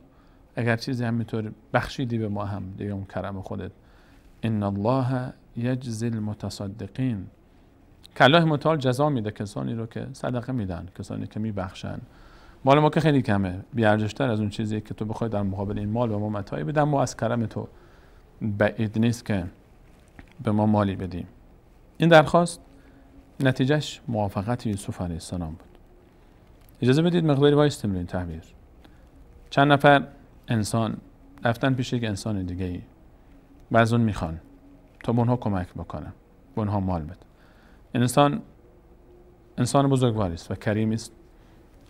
اگر چیزی همینطور بخشیدی به ما هم دیگه اون کرم خودت ان الله یجزی المتصدقین که الله متعال جزا میده کسانی رو که صدقه میدن کسانی که میبخشن مال ما که خیلی کمه بیارجشتر از اون چیزی که تو بخوای در مقابل این مال به ما متعایی بدن ما از کرم تو بعید نیست که به ما مالی بدیم این درخواست نتیجهش موافقت یوسف علیه السلام بود اجازه بدید مقداری وایستیم این تحبیر چند نفر انسان رفتن پیش یک انسان دیگه ای و از اون میخوان تا به اونها کمک بکنم به مال بده انسان انسان بزرگواری است و کریم است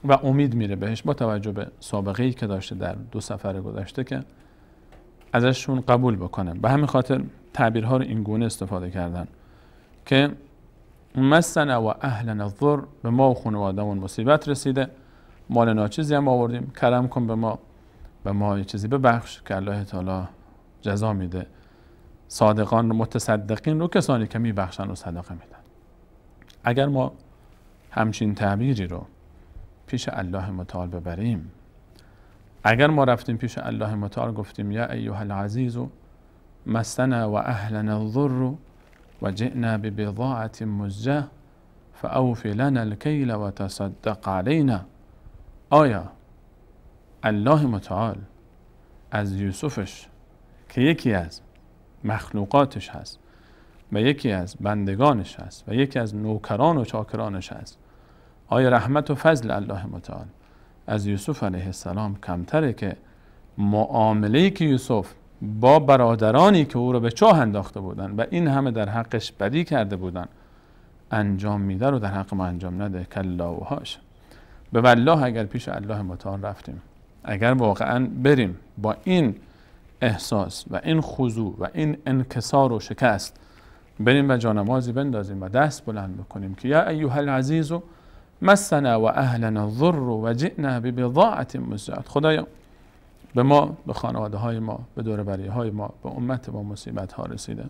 و امید میره بهش با توجه به سابقه ای که داشته در دو سفر گذشته که ازشون قبول بکنه به همین خاطر تعبیرها رو این گونه استفاده کردن که مسن و اهل الضر به ما و خانوادهمون مصیبت رسیده مال ناچیزی هم آوردیم کرم کن به ما به ما یه چیزی ببخش که الله تعالی جزا میده صادقان متصدقین رو کسانی که میبخشن و صدقه میدن اگر ما همچین تعبیری رو پیش الله متعال ببریم اگر ما رفتیم پیش الله متعال گفتیم یا ایها العزیز مستنا و اهلنا الضر و جئنا ببضاعة مزجه فاوفی لنا الكيل و تصدق علینا آیا الله متعال از یوسفش که یکی از مخلوقاتش هست و یکی از بندگانش هست و یکی از نوکران و چاکرانش هست آیا رحمت و فضل الله متعال از یوسف علیه السلام کمتره که معامله که یوسف با برادرانی که او را به چاه انداخته بودن و این همه در حقش بدی کرده بودن انجام میده رو در حق ما انجام نده کلا و هاش به والله اگر پیش الله متعال رفتیم اگر واقعا بریم با این احساس و این خضوع و این انکسار و شکست بریم و جانمازی بندازیم و دست بلند بکنیم که یا ایها العزیز مسنا و اهلنا الضر و جئنا ببضاعت مزجات خدایا به ما به خانواده های ما به دور های ما به امت ما مصیبت ها رسیده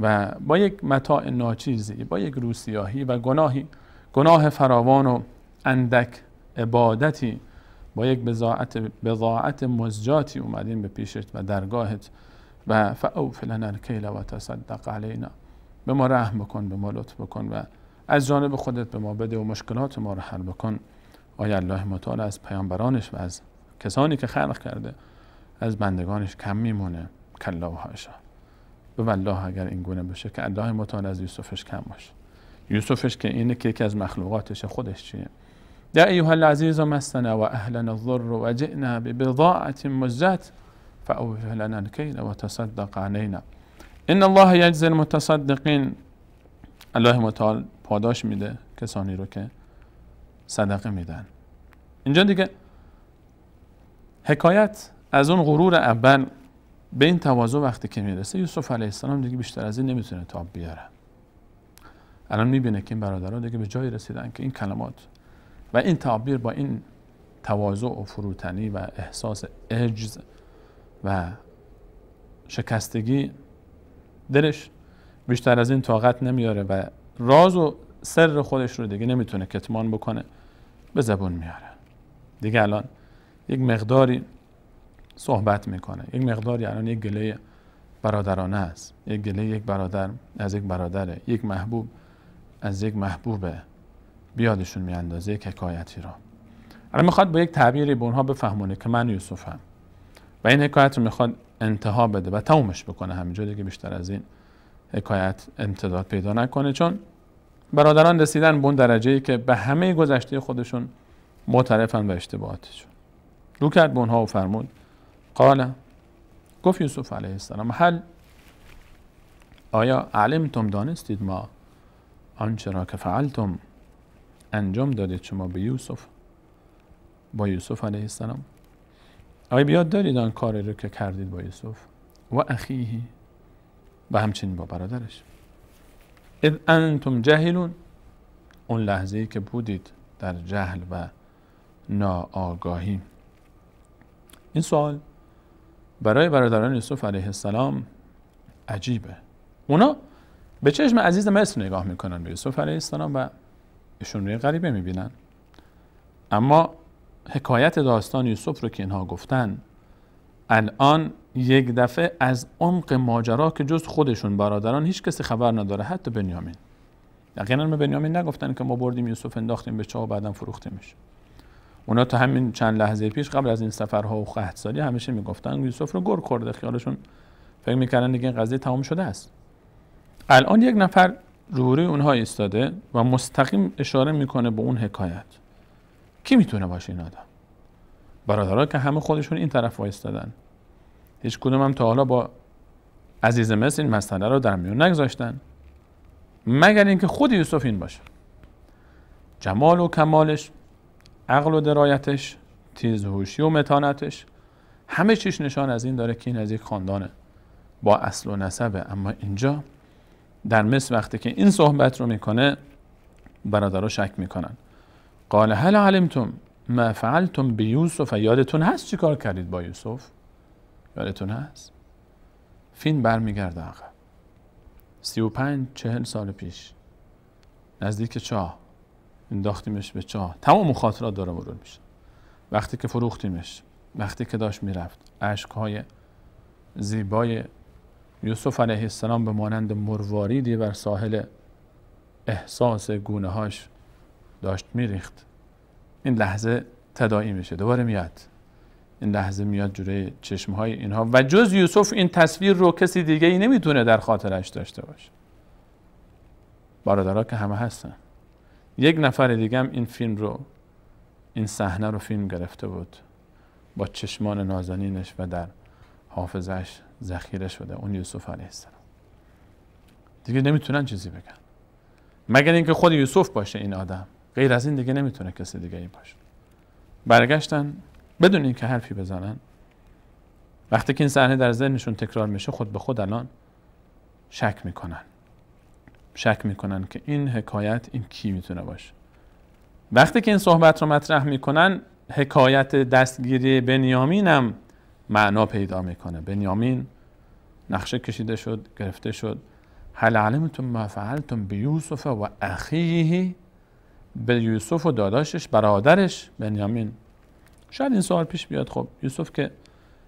و با یک متاع ناچیزی با یک روسیاهی و گناهی گناه فراوان و اندک عبادتی با یک بضاعت بضاعت مزجاتی اومدیم به پیشت و درگاهت و و لنا الکیل و تصدق علینا به ما رحم بکن به ما لطف بکن و از جانب خودت به ما بده و مشکلات ما رو حل بکن آیا الله متعال از پیامبرانش و از کسانی که خلق کرده از بندگانش کم میمونه کلا و حاشا به والله اگر این گونه بشه که الله متعال از یوسفش کم باشه یوسفش که اینه که یکی از مخلوقاتش خودش چیه یا ایها العزیز مسنا و اهلنا الضر و جئنا ببضاعه مزت فأوفه لنا الكيل وتصدق علينا ان الله یجزی المتصدقین الله متعال پاداش میده کسانی رو که صدقه میدن اینجا دیگه حکایت از اون غرور اول به این تواضع وقتی که میرسه یوسف علیه السلام دیگه بیشتر از این نمیتونه تاب بیاره الان میبینه که این برادران دیگه به جایی رسیدن که این کلمات و این تعبیر با این تواضع و فروتنی و احساس عجز و شکستگی دلش بیشتر از این طاقت نمیاره و راز و سر خودش رو دیگه نمیتونه کتمان بکنه به زبون میاره دیگه الان یک مقداری صحبت میکنه یک مقداری الان یک گله برادرانه است یک گله یک برادر از یک برادره یک محبوب از یک محبوبه بیادشون میاندازه یک حکایتی را الان میخواد با یک تعبیری به اونها بفهمونه که من یوسفم و این حکایت رو میخواد انتها بده و تمومش بکنه همینجا دیگه بیشتر از این حکایت امتداد پیدا نکنه چون برادران رسیدن به اون درجه ای که به همه گذشته خودشون معترفن و اشتباهاتشون رو کرد به اونها و فرمود قال گفت یوسف علیه السلام حل آیا علمتم دانستید ما آنچه را که فعلتم انجام دادید شما به یوسف با یوسف علیه السلام آقای بیاد دارید آن کاری رو که کردید با یوسف و اخیهی و همچنین با برادرش اذ انتم جهلون اون لحظه که بودید در جهل و ناآگاهی این سوال برای برادران یوسف علیه السلام عجیبه اونا به چشم عزیز مصر نگاه میکنن به یوسف علیه السلام و ایشون روی غریبه میبینن اما حکایت داستان یوسف رو که اینها گفتن الان یک دفعه از عمق ماجرا که جز خودشون برادران هیچ کسی خبر نداره حتی بنیامین یقینا به بنیامین نگفتن که ما بردیم یوسف انداختیم به چاه و بعدا فروختیمش اونا تا همین چند لحظه پیش قبل از این سفرها و سالی همیشه میگفتن یوسف رو گور کرده خیالشون فکر میکردن دیگه این قضیه تمام شده است الان یک نفر روبروی اونها ایستاده و مستقیم اشاره میکنه به اون حکایت کی میتونه باشه این آدم برادرها که همه خودشون این طرف وایستادن هیچ کدوم هم تا حالا با عزیز مصر این مسئله رو در میون نگذاشتن مگر اینکه خود یوسف این باشه جمال و کمالش عقل و درایتش تیزهوشی و متانتش همه چیش نشان از این داره که این از یک خاندانه با اصل و نسبه اما اینجا در مصر وقتی که این صحبت رو میکنه برادرها شک میکنن قال هل علمتم ما فعلتم به یوسف یادتون هست چی کار کردید با یوسف یادتون هست فین برمیگرده آقا سی و پنج چهل سال پیش نزدیک چاه انداختیمش به چاه تمام خاطرات داره مرور میشه وقتی که فروختیمش وقتی که داشت میرفت عشقهای زیبای یوسف علیه السلام به مانند مرواریدی بر ساحل احساس گونه هاش داشت میریخت این لحظه تدایی میشه دوباره میاد این لحظه میاد جوره چشم های اینها و جز یوسف این تصویر رو کسی دیگه ای نمیتونه در خاطرش داشته باشه برادرها که همه هستن یک نفر دیگه هم این فیلم رو این صحنه رو فیلم گرفته بود با چشمان نازنینش و در حافظش ذخیره شده اون یوسف علیه السلام دیگه نمیتونن چیزی بگن مگر اینکه خود یوسف باشه این آدم غیر از این دیگه نمیتونه کسی دیگه این باشه برگشتن بدون که حرفی بزنن وقتی که این صحنه در ذهنشون تکرار میشه خود به خود الان شک میکنن شک میکنن که این حکایت این کی میتونه باشه وقتی که این صحبت رو مطرح میکنن حکایت دستگیری بنیامین هم معنا پیدا میکنه بنیامین نقشه کشیده شد گرفته شد هل علمتم ما فعلتم بیوسف و اخیه به یوسف و داداشش برادرش بنیامین شاید این سوال پیش بیاد خب یوسف که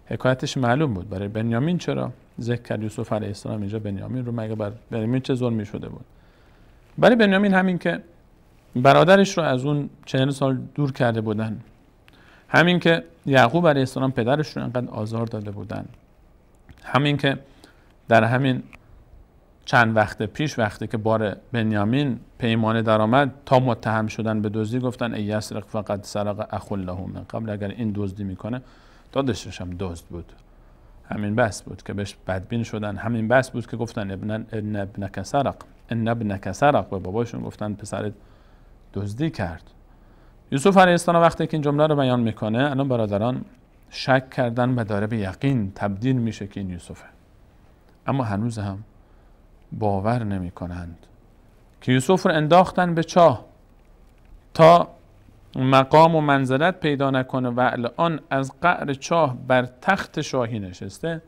حکایتش معلوم بود برای بنیامین چرا ذکر کرد یوسف علیه السلام اینجا بنیامین رو مگه بر بنیامین چه ظلمی شده بود برای بنیامین همین که برادرش رو از اون چهل سال دور کرده بودن همین که یعقوب علیه السلام پدرش رو انقدر آزار داده بودن همین که در همین چند وقت پیش وقتی که بار بنیامین پیمانه درآمد تا متهم شدن به دزدی گفتن ای یسرق فقط سرق اخو من قبل اگر این دزدی میکنه دادششم هم دزد بود همین بس بود که بهش بدبین شدن همین بس بود که گفتن ابن ابن ابنک سرق ان ابنک به باباشون گفتن پسرت دزدی کرد یوسف علیه وقتی که این جمله رو بیان میکنه الان برادران شک کردن و داره به یقین تبدیل میشه که این یوسفه اما هنوز هم باور نمی کنند که یوسف رو انداختن به چاه تا مقام و منزلت پیدا نکنه و الان از قعر چاه بر تخت شاهی نشسته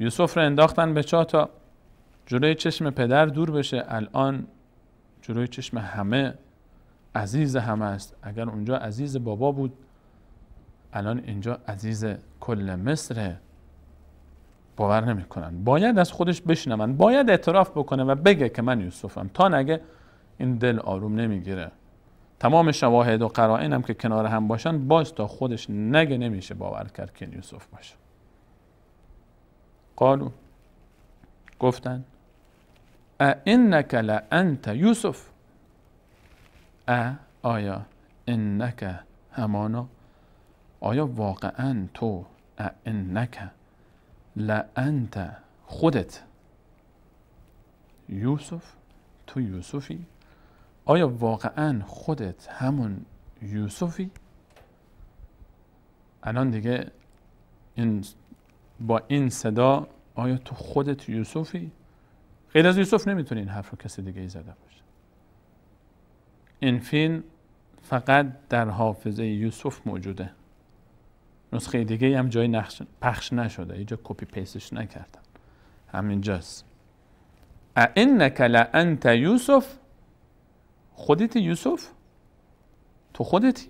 یوسف رو انداختن به چاه تا جلوی چشم پدر دور بشه الان جلوی چشم همه عزیز همه است اگر اونجا عزیز بابا بود الان اینجا عزیز کل مصره باور نمیکنن باید از خودش بشنون باید اعتراف بکنه و بگه که من یوسفم تا نگه این دل آروم نمیگیره تمام شواهد و قرائن هم که کنار هم باشن باز تا خودش نگه نمیشه باور کرد که یوسف باشه قالو گفتن اینک انت یوسف ا آیا اینک همانا آیا واقعا تو اینک لانت خودت یوسف تو یوسفی آیا واقعا خودت همون یوسفی الان دیگه این با این صدا آیا تو خودت یوسفی غیر از یوسف نمیتونی این حرف رو کسی دیگه ای زده باشه این فین فقط در حافظه یوسف موجوده نسخه دیگه هم جای پخش نشده اینجا کپی پیستش نکردن همینجاست اینک لانت یوسف خودت یوسف تو خودتی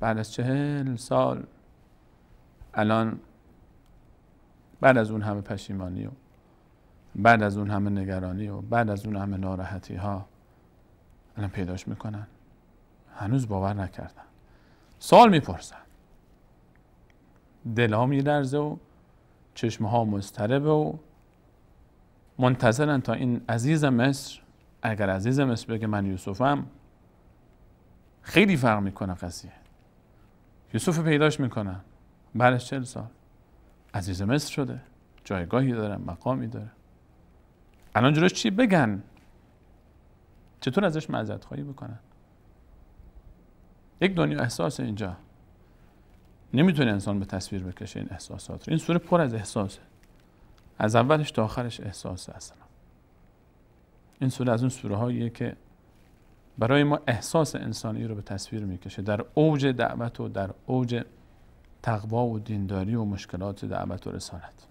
بعد از چهل سال الان بعد از اون همه پشیمانی و بعد از اون همه نگرانی و بعد از اون همه ناراحتی ها الان پیداش میکنن هنوز باور نکردن سوال میپرسن دل ها میلرزه و چشم ها مضطربه و منتظرن تا این عزیز مصر اگر عزیز مصر بگه من یوسفم خیلی فرق میکنه قضیه یوسف پیداش میکنن بعدش چل سال عزیز مصر شده جایگاهی داره مقامی داره الان جلوش چی بگن چطور ازش معذرت خواهی بکنن یک دنیا احساس اینجا نمیتونه انسان به تصویر بکشه این احساسات رو این سوره پر از احساسه از اولش تا آخرش احساسه اصلا این سوره از اون سوره هاییه که برای ما احساس انسانی رو به تصویر میکشه در اوج دعوت و در اوج تقوا و دینداری و مشکلات دعوت و رسالت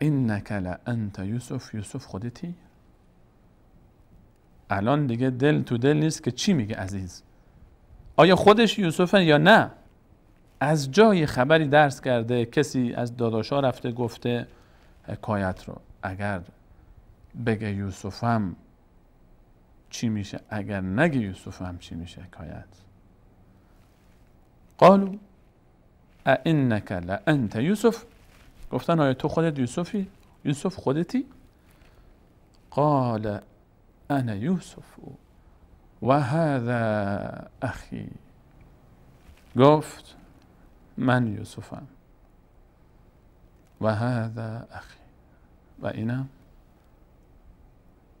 اینک انت یوسف یوسف خودتی الان دیگه دل تو دل نیست که چی میگه عزیز آیا خودش یوسفه یا نه از جای خبری درس کرده کسی از داداشا رفته گفته حکایت رو اگر بگه یوسفم چی میشه اگر نگه یوسفم چی میشه حکایت قالو اینک لانت یوسف گفتن آیا تو خودت یوسفی یوسف خودتی قال انا یوسف و هذا اخی گفت من یوسفم و هذا اخی و اینم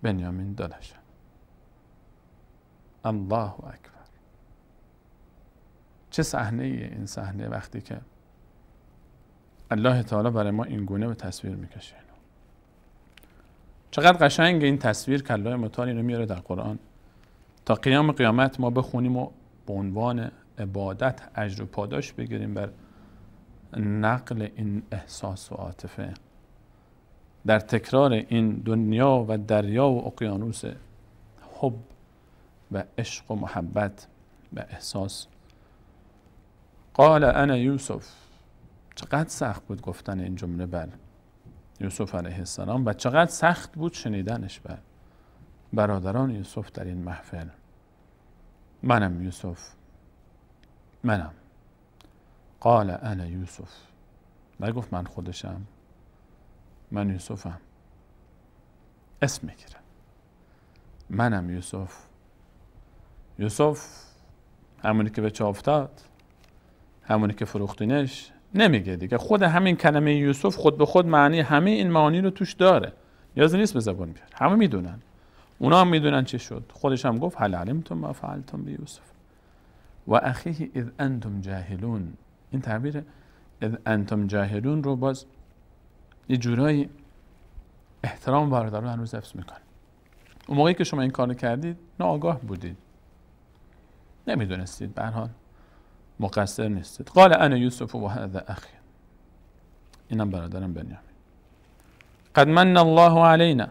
بنیامین داداشم الله اکبر چه صحنه ای این صحنه وقتی که الله تعالی برای ما این گونه به تصویر میکشه چقدر قشنگ این تصویر که الله متعال اینو میاره در قرآن تا قیام قیامت ما بخونیم و به عنوان عبادت اجر و پاداش بگیریم بر نقل این احساس و عاطفه در تکرار این دنیا و دریا و اقیانوس حب و عشق و محبت و احساس قال انا یوسف چقدر سخت بود گفتن این جمله بر یوسف علیه السلام و چقدر سخت بود شنیدنش بر برادران یوسف در این محفل منم یوسف منم قال انا یوسف نگفت من خودشم من یوسفم اسم میگیرم منم یوسف یوسف همونی که به چه افتاد همونی که فروختینش نمیگه دیگه خود همین کلمه یوسف خود به خود معنی همه این معانی رو توش داره نیازی نیست به زبان بیاره همه میدونن اونا هم میدونن چی شد خودش هم گفت هل علمتم ما فعلتم به یوسف و اخیه اذ انتم جاهلون این تعبیر اذ انتم جاهلون رو باز یه جورایی احترام برادر رو هنوز حفظ میکنه اون موقعی که شما این کارو کردید ناآگاه بودید نمیدونستید به حال مقصر نیستید قال انا یوسف و هذا اخی اینم برادرم بنیامین قد من الله علینا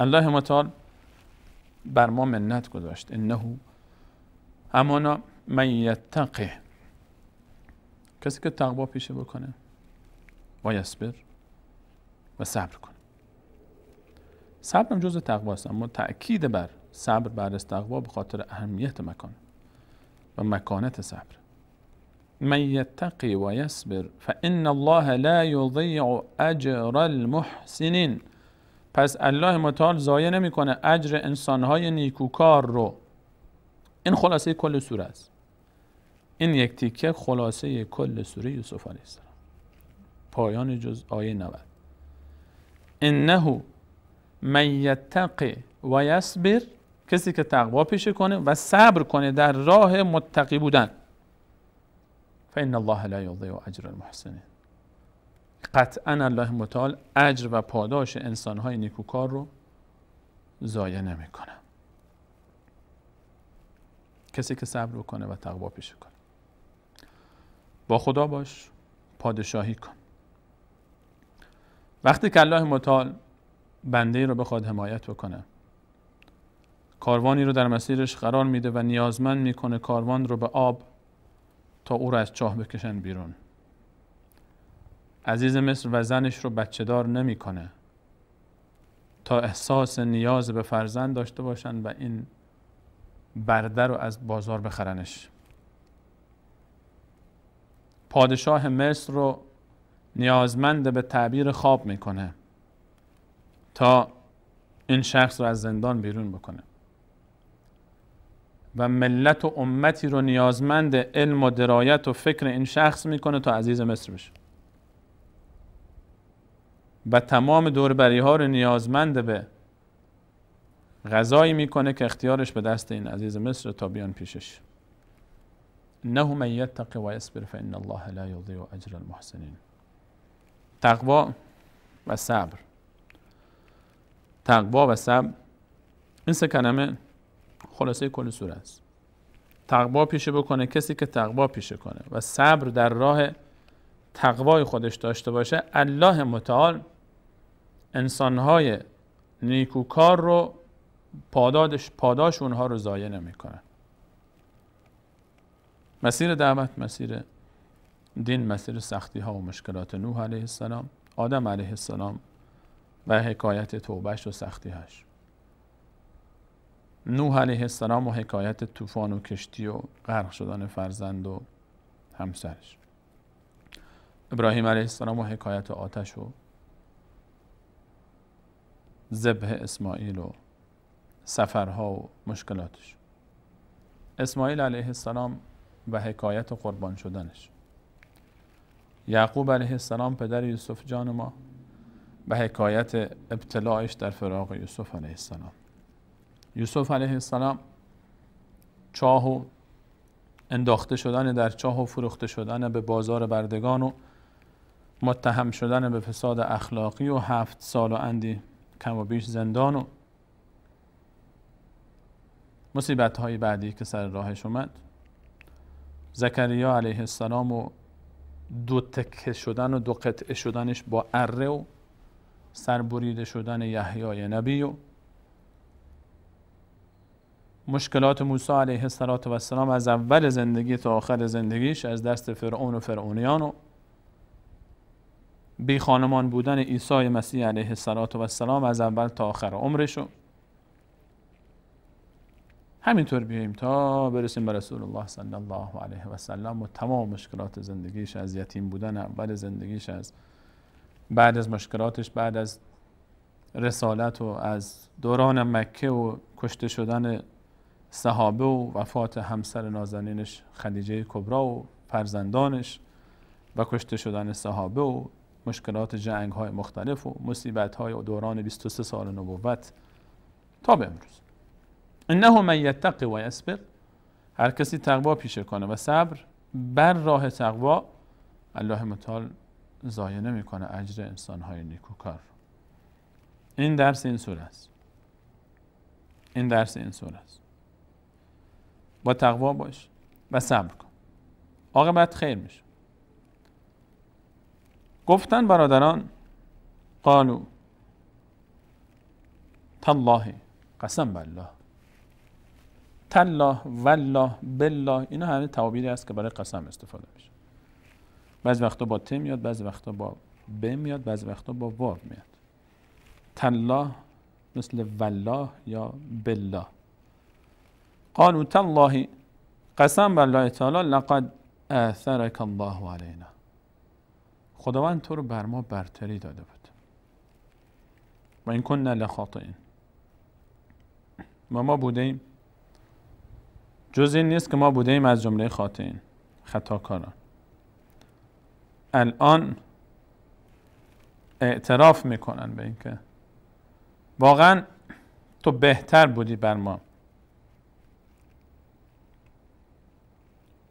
الله متعال بر ما منت گذاشت انه امانا من یتقه کسی که تقوا پیشه بکنه و یصبر و صبر کنه صبر هم جز تقوا است اما تاکید بر صبر بر استقوا به خاطر اهمیت مکان و مکانت صبر من یتقی و یصبر فان الله لا یضیع اجر المحسنین پس الله متعال ضایع نمیکنه اجر انسانهای نیکوکار رو این خلاصه کل سوره است این یک تیکه خلاصه کل سوره یوسف علیه السلام پایان جز آیه 90 انه من یتق و یصبر کسی که تقوا پیشه کنه و صبر کنه در راه متقی بودن فان الله لا و اجر المحسنین قطعا الله متعال اجر و پاداش انسانهای نیکوکار رو ضایع نمیکنه کسی که صبر بکنه و تقوا پیشه کنه با خدا باش پادشاهی کن وقتی که الله متعال بنده ای رو بخواد حمایت بکنه کاروانی رو در مسیرش قرار میده و نیازمند میکنه کاروان رو به آب تا او رو از چاه بکشن بیرون عزیز مصر و زنش رو بچه دار نمیکنه تا احساس نیاز به فرزند داشته باشن و این برده رو از بازار بخرنش پادشاه مصر رو نیازمند به تعبیر خواب میکنه تا این شخص رو از زندان بیرون بکنه و ملت و امتی رو نیازمند علم و درایت و فکر این شخص میکنه تا عزیز مصر بشه و تمام دوربری ها رو نیازمند به غذایی میکنه که اختیارش به دست این عزیز مصر تا بیان پیشش نه من یتق و یصبر فان الله لا یضیع اجر المحسنین تقوا و صبر تقوا و صبر این سه کلمه خلاصه کل سوره است تقوا پیشه بکنه کسی که تقوا پیشه کنه و صبر در راه تقوای خودش داشته باشه الله متعال انسانهای نیکوکار رو پاداش, پاداش اونها رو ضایع نمیکنن مسیر دعوت مسیر دین مسیر سختی ها و مشکلات نوح علیه السلام آدم علیه السلام و حکایت توبهش و سختیهش نوح علیه السلام و حکایت طوفان و کشتی و غرق شدن فرزند و همسرش ابراهیم علیه السلام و حکایت آتش و ذبح اسماعیل و سفرها و مشکلاتش اسماعیل علیه السلام و حکایت قربان شدنش یعقوب علیه السلام پدر یوسف جان ما و حکایت ابتلاعش در فراغ یوسف علیه السلام یوسف علیه السلام چاه و انداخته شدن در چاه و فروخته شدن به بازار بردگان و متهم شدن به فساد اخلاقی و هفت سال و اندی کم و بیش زندان و مصیبت های بعدی که سر راهش اومد زکریا علیه السلام و دو تکه شدن و دو قطعه شدنش با اره و سربریده شدن یحیای نبی و مشکلات موسی علیه السلام از اول زندگی تا آخر زندگیش از دست فرعون و فرعونیان و بی خانمان بودن عیسی مسیح علیه السلام از اول تا آخر عمرش و همینطور بیایم تا برسیم به رسول الله صلی الله علیه و سلم و تمام مشکلات زندگیش از یتیم بودن اول زندگیش از بعد از مشکلاتش بعد از رسالت و از دوران مکه و کشته شدن صحابه و وفات همسر نازنینش خدیجه کبرا و فرزندانش و کشته شدن صحابه و مشکلات جنگ های مختلف و مصیبت های دوران 23 سال نبوت تا به امروز انه من یتقی و یصبر هر کسی تقوا پیشه کنه و صبر بر راه تقوا الله متعال ضایع نمیکنه اجر انسانهای نیکوکار این درس این سوره است این درس این سوره است با تقوا باش و صبر کن عاقبت خیر میشه گفتن برادران قالو تالله قسم بالله تالله والله بالله اینا همه تعابیری است که برای قسم استفاده میشه بعضی وقتا با ت میاد بعضی وقتا با ب میاد بعضی وقتا با واو میاد تالله مثل والله یا بالله قالوا تالله قسم الله تعالی لقد اثرک الله علینا خداوند تو رو بر ما برتری داده بود و این کنه لخاطئین ما ما بودیم جز این نیست که ما بوده ایم از جمله خاطئین خطاکاران الان اعتراف میکنن به اینکه واقعا تو بهتر بودی بر ما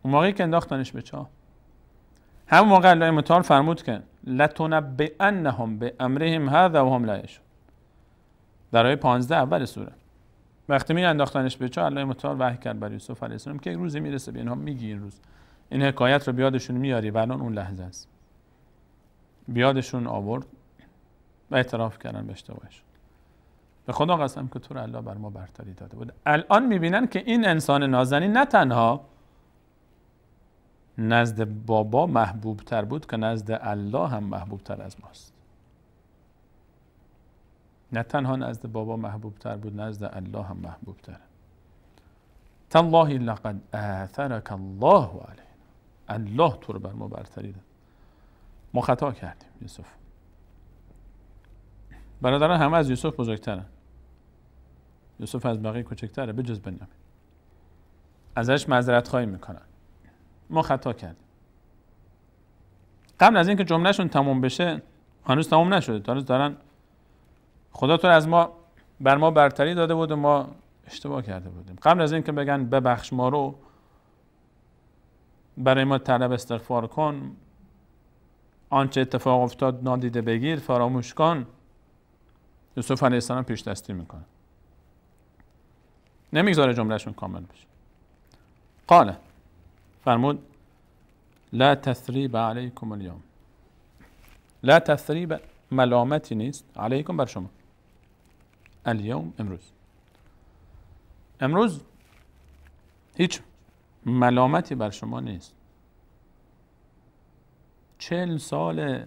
اون موقعی که انداختنش به چاه همون موقع الله متعال فرمود که لتنبئنهم به امرهم هذا و هم لا در آیه 15 اول سوره وقتی می انداختنش به چا الله متعال وحی کرد بر یوسف علیه السلام که یک روزی میرسه به اینها میگی این روز این حکایت رو بیادشون میاری و الان اون لحظه است بیادشون آورد و اعتراف کردن به اشتباهشون به خدا قسم که تو رو الله بر ما برتری داده بود الان میبینن که این انسان نازنین نه تنها نزد بابا محبوب تر بود که نزد الله هم محبوب تر از ماست نه تنها نزد بابا محبوب تر بود نزد الله هم محبوب تر تالله لقد اثرک الله علیه الله تو رو بر ما برتری داد ما خطا کردیم یوسف برادران همه از یوسف بزرگترن یوسف از بقیه کوچکتره به جز ازش معذرت خواهی میکنن ما خطا کردیم قبل از اینکه جملهشون تموم بشه هنوز تموم نشده هنوز دارن خداتون از ما بر ما برتری داده بود و ما اشتباه کرده بودیم قبل از اینکه بگن ببخش ما رو برای ما طلب استغفار کن آنچه اتفاق افتاد نادیده بگیر فراموش کن یوسف علیه السلام پیش دستی میکنه نمیگذاره جملهشون کامل بشه قاله فرمود لا تثریب علیکم الیوم لا تثریب ملامتی نیست علیکم بر شما الیوم امروز امروز هیچ ملامتی بر شما نیست چهل سال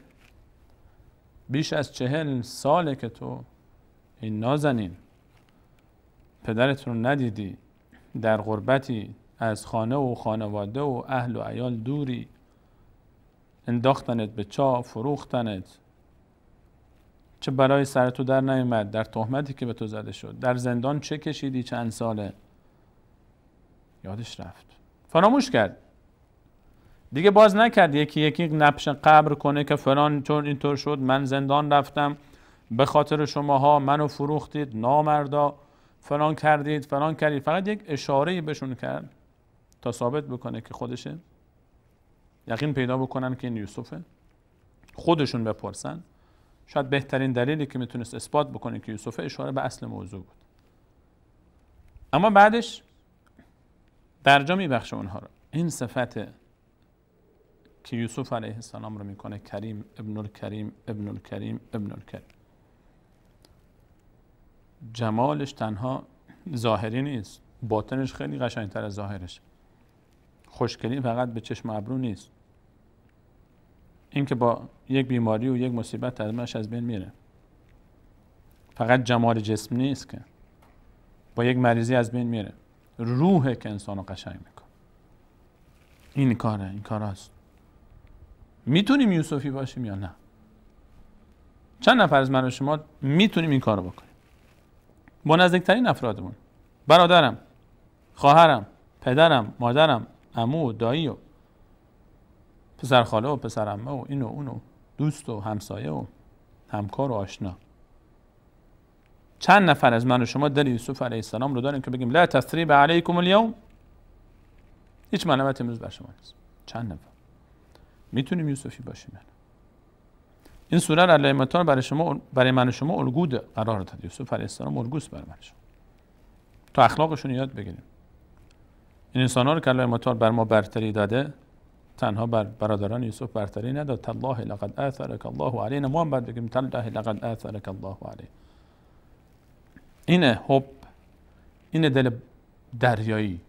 بیش از چهل ساله که تو این نازنین پدرت رو ندیدی در غربتی از خانه و خانواده و اهل و ایال دوری انداختنت به چا فروختنت چه برای سر تو در نیامد در تهمتی که به تو زده شد در زندان چه کشیدی چند ساله یادش رفت فراموش کرد دیگه باز نکرد یکی یکی نبش قبر کنه که فلان چون اینطور شد من زندان رفتم به خاطر شماها منو فروختید نامردا فلان کردید فلان کردید فقط یک اشاره بهشون کرد تا ثابت بکنه که خودشه یقین پیدا بکنن که این یوسفه خودشون بپرسن شاید بهترین دلیلی که میتونست اثبات بکنه که یوسف اشاره به اصل موضوع بود اما بعدش درجا میبخشه اونها رو این صفت که یوسف علیه السلام رو میکنه کریم ابن الکریم ابن الکریم ابن الکریم جمالش تنها ظاهری نیست باطنش خیلی قشنگتر از ظاهرش خوشکلی فقط به چشم ابرو نیست این که با یک بیماری و یک مصیبت از از بین میره فقط جمال جسم نیست که با یک مریضی از بین میره روحه که انسان رو قشنگ میکن این کاره این کار هست میتونیم یوسفی باشیم یا نه چند نفر از من شما میتونیم این کار رو بکنیم با نزدیکترین افرادمون برادرم خواهرم پدرم مادرم عمو دایی و پسر خاله و پسر امه و این اونو، دوست و همسایه و همکار و آشنا چند نفر از من و شما دل یوسف علیه السلام رو داریم که بگیم لا تصریب علیکم الیوم هیچ ملامت امروز بر شما نیست چند نفر میتونیم یوسفی باشیم یعنی. این سوره را برای شما برای من و شما الگو قرار داد یوسف علیه السلام الگوست برای من شما تو اخلاقشون یاد بگیریم این انسان رو که علیه بر ما برتری داده تنها بر برادران یوسف برتری نداد تالله لقد اثرک الله علینا ما هم باید بگیم تالله لقد اثرک الله علیه اینه حب اینه دل دریایی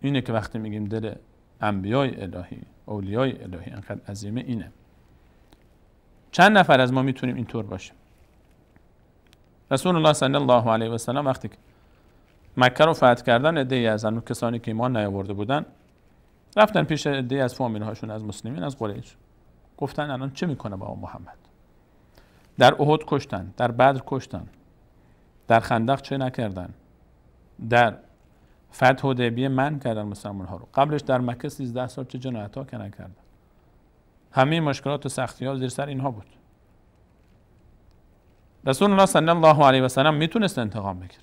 اینه که وقتی میگیم دل انبیای الهی اولیای الهی انقدر عظیمه اینه چند نفر از ما میتونیم اینطور باشیم رسول الله صلی الله علیه و سلم وقتی مکه رو فتح کردن ادهی از انو کسانی که ایمان نیاورده بودن رفتن پیش دی از فامیل هاشون از مسلمین از قریش گفتن الان چه میکنه با محمد در احد کشتن در بدر کشتن در خندق چه نکردن در فتح و من کردن مسلمان ها رو قبلش در مکه 13 سال چه جنایت ها که نکردن همه مشکلات و سختی ها زیر سر اینها بود رسول الله صلی الله علیه و سلم میتونست انتقام بگیره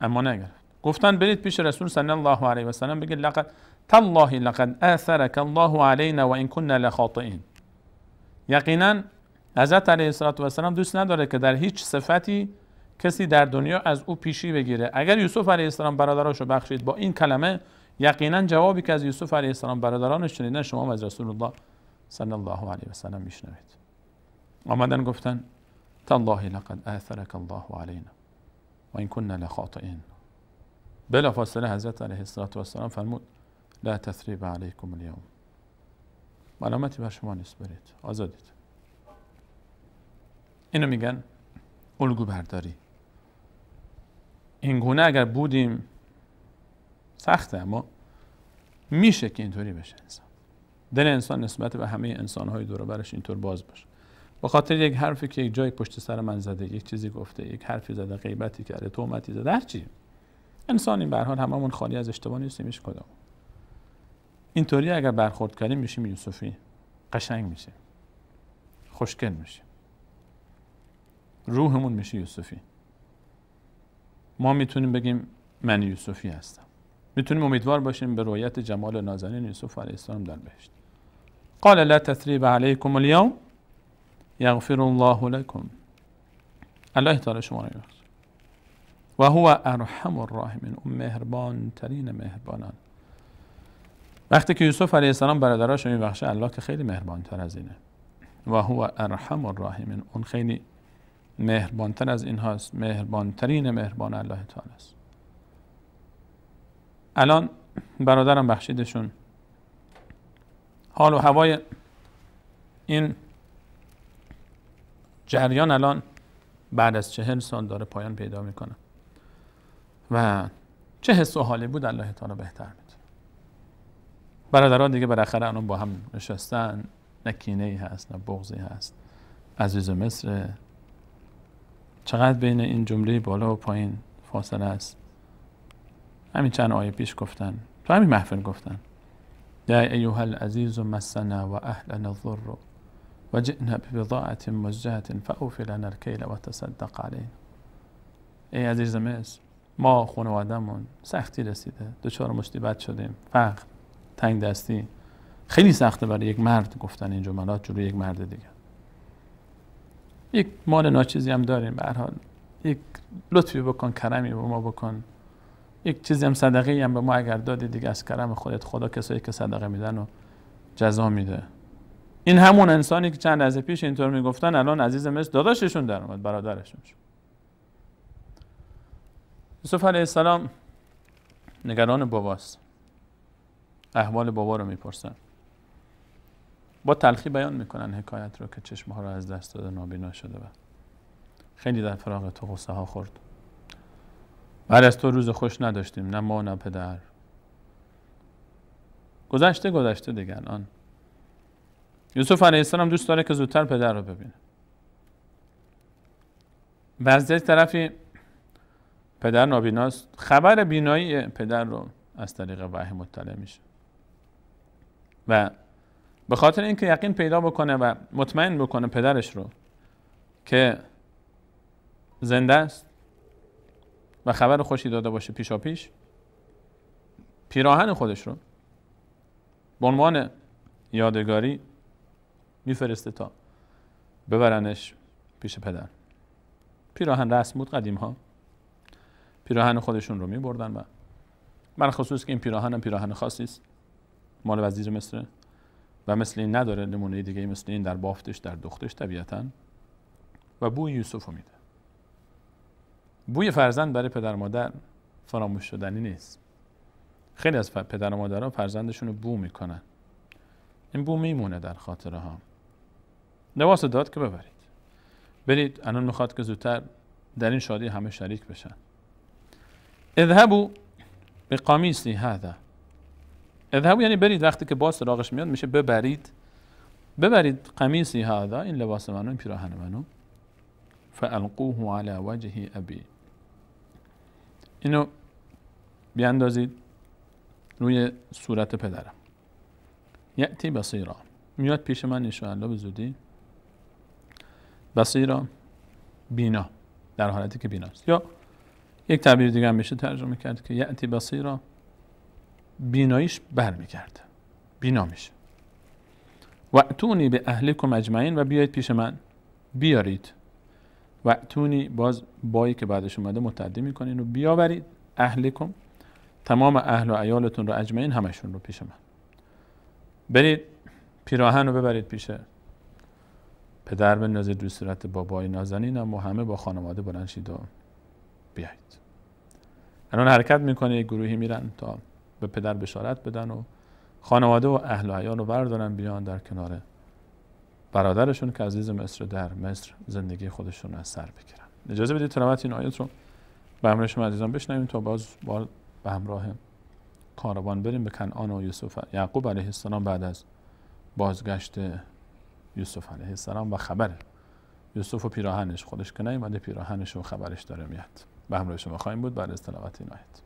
اما نگرفت گفتن برید پیش رسول صلی الله علیه و سلم بگید لقد تالله لقد اثرک الله علینا و ان کنا لخاطئین یقینا حضرت علیه السلام دوست نداره که در هیچ صفتی کسی در دنیا از او پیشی بگیره اگر یوسف علیه السلام برادراشو بخشید با این کلمه یقینا جوابی که از یوسف علیه السلام برادرانش شنیدن شما از رسول الله صلی الله علیه و سلم میشنوید آمدن گفتن تالله لقد اثرک الله علینا و این کنا لخاطئین بلافاصله حضرت علیه السلام فرمود لا تثریب علیکم الیوم ملامتی بر شما نیست برید آزادید اینو میگن الگو برداری این گونه اگر بودیم سخته اما میشه که اینطوری بشه انسان دل انسان نسبت به همه انسان های دور برش اینطور باز باشه به خاطر یک حرفی که یک جای پشت سر من زده یک چیزی گفته یک حرفی زده غیبتی کرده تهمتی زده هر چی انسانیم برحال همه هممون خالی از اشتباه نیستیم کدام این اینطوری اگر برخورد کردیم میشیم یوسفی قشنگ میشه خوشگل میشه روحمون میشه یوسفی ما میتونیم بگیم من یوسفی هستم میتونیم امیدوار باشیم به رویت جمال نازنین یوسف علیه السلام در بهشت قال لا تثریب علیکم الیوم یغفر الله لکم الله تعالی شما رو و هو ارحم الراحمین اون مهربان ترین مهربانان وقتی که یوسف علیه السلام برادراش رو میبخشه الله که خیلی مهربان تر از اینه و هو ارحم الراحمین اون خیلی تر از این هاست ترین مهربان الله تعالی است الان برادرم بخشیدشون حال و هوای این جریان الان بعد از چهل سال داره پایان پیدا میکنه و چه حس و حالی بود الله تعالی بهتر میدونه برادران دیگه بالاخره الان با هم نشستن نه کینه ای هست نه بغضی هست عزیز مصر چقدر بین این جمله بالا و پایین فاصله است همین چند آیه پیش گفتن تو همین محفل گفتن یا ایها العزیز مسنا و اهلنا الضر و جئنا ببضاعة مزجهت فأوفي لنا الكيل وتصدق علينا ای عزیز مصر ما خانوادهمون سختی رسیده چهار مشتی بد شدیم فقر تنگ دستی خیلی سخته برای یک مرد گفتن این جملات جلوی یک مرد دیگه یک مال ناچیزی هم داریم به حال یک لطفی بکن کرمی به ما بکن یک چیزی هم صدقه هم به ما اگر دادی دیگه از کرم خودت خدا کسایی که صدقه میدن و جزا میده این همون انسانی که چند از پیش اینطور میگفتن الان عزیز مصر داداششون در اومد برادرشون شد یوسف علیه السلام نگران باباست احوال بابا رو میپرسن با تلخی بیان میکنن حکایت رو که چشمها رو از دست داده نابینا شده و خیلی در فراغ تو غصه ها خورد بعد از تو روز خوش نداشتیم نه ما نه پدر گذشته گذشته دیگر آن یوسف علیه السلام دوست داره که زودتر پدر رو ببینه و از طرفی پدر نابیناست خبر بینایی پدر رو از طریق وحی مطلع میشه و به خاطر اینکه یقین پیدا بکنه و مطمئن بکنه پدرش رو که زنده است و خبر خوشی داده باشه پیشا پیش پیراهن خودش رو به عنوان یادگاری میفرسته تا ببرنش پیش پدر پیراهن رسم بود قدیم ها پیراهن خودشون رو می بردن و من خصوص که این پیراهن هم پیراهن خاصی است مال وزیر مصر و مثل این نداره نمونه دیگه مثل این در بافتش در دختش طبیعتا و بوی یوسف رو میده بوی فرزند برای پدر مادر فراموش شدنی نیست خیلی از پدر و مادرها فرزندشون رو بو میکنن این بو میمونه در خاطره ها نواس داد که ببرید برید الان میخواد که زودتر در این شادی همه شریک بشن اذهبوا به قامیسی هذا اذهبوا یعنی برید وقتی که باز سراغش میاد میشه ببرید ببرید قمیسی هذا این لباس منو این پیراهن منو فالقوه علی وجه ابی اینو بیاندازید روی صورت پدرم یعتی بصیرا میاد پیش من انشاءالله به زودی بصیرا بینا در حالتی که بیناست یا یک تعبیر دیگه هم میشه ترجمه کرد که یعتی بصیرا بیناییش برمیگرده بینا میشه و به اهلکم اجمعین و بیایید پیش من بیارید و باز بایی که بعدش اومده متعدی میکنین و بیاورید اهلکم تمام اهل و ایالتون رو اجمعین همشون رو پیش من برید پیراهن رو ببرید پیش پدر بندازید روی صورت بابای نازنین و همه با خانواده بلند شید و بیایید الان حرکت میکنه یک گروهی میرن تا به پدر بشارت بدن و خانواده و اهل و عیال رو بردارن بیان در کنار برادرشون که عزیز مصر در مصر زندگی خودشون رو از سر بگیرن اجازه بدید تلاوت این آیت رو به همراه شما عزیزان بشنویم تا باز با به همراه کاروان بریم به کنعان و یوسف یعقوب علیه السلام بعد از بازگشت یوسف علیه السلام و خبر یوسف و پیراهنش خودش که نیومده پیراهنش و خبرش داره میاد به همراه شما خواهیم بود بعد از تلاوت این آیت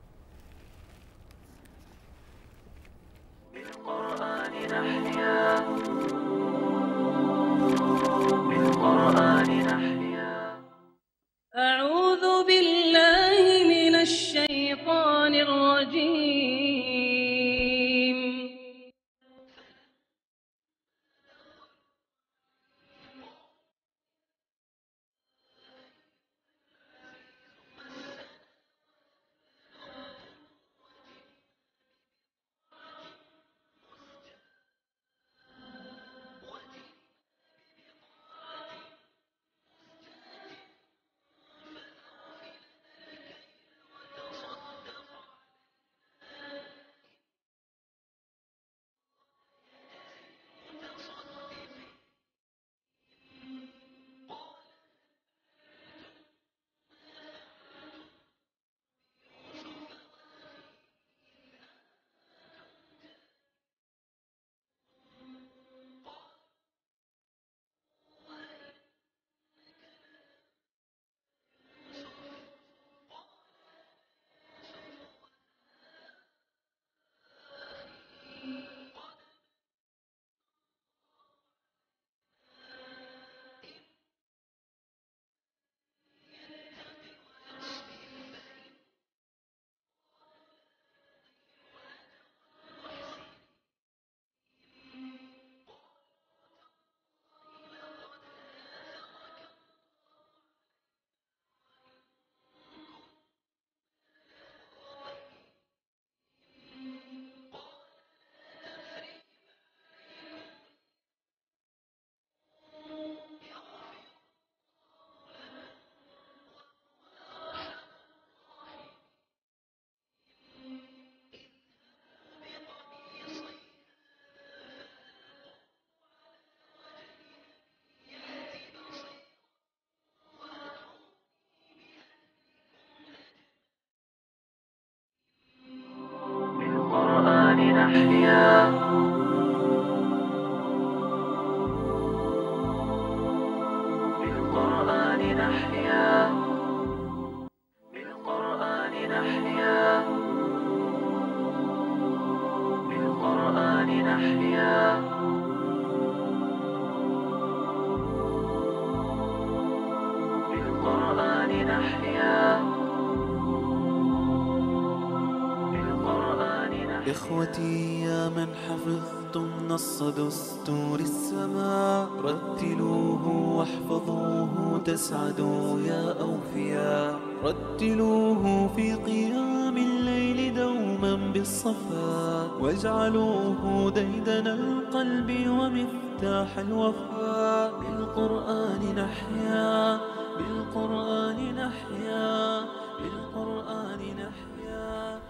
إخوتي يا من حفظتم نص دستور السماء رتلوه واحفظوه تسعدوا يا أوفياء رتلوه في قيام الليل دوما بالصفا واجعلوه ديدن القلب ومفتاح الوفاء بالقرآن نحيا بالقرآن نحيا بالقرآن نحيا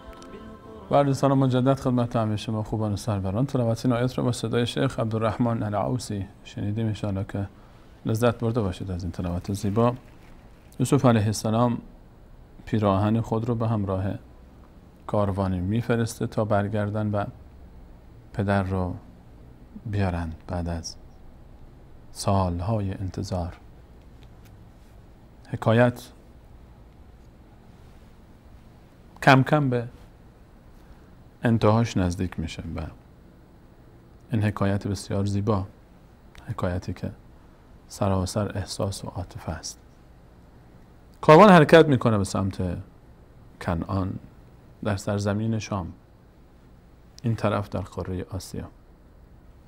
و سلام مجدد خدمت همه شما خوبان و سروران تلاوت این آیت رو با صدای شیخ عبدالرحمن العوسی شنیدیم اشانا که لذت برده باشید از این تلاوت زیبا یوسف علیه السلام پیراهن خود رو به همراه کاروانی میفرسته تا برگردن و پدر رو بیارن بعد از سالهای انتظار حکایت کم کم به انتهاش نزدیک میشه و این حکایت بسیار زیبا حکایتی که سراسر احساس و عاطفه است کاروان حرکت میکنه به سمت کنعان در سرزمین شام این طرف در قاره آسیا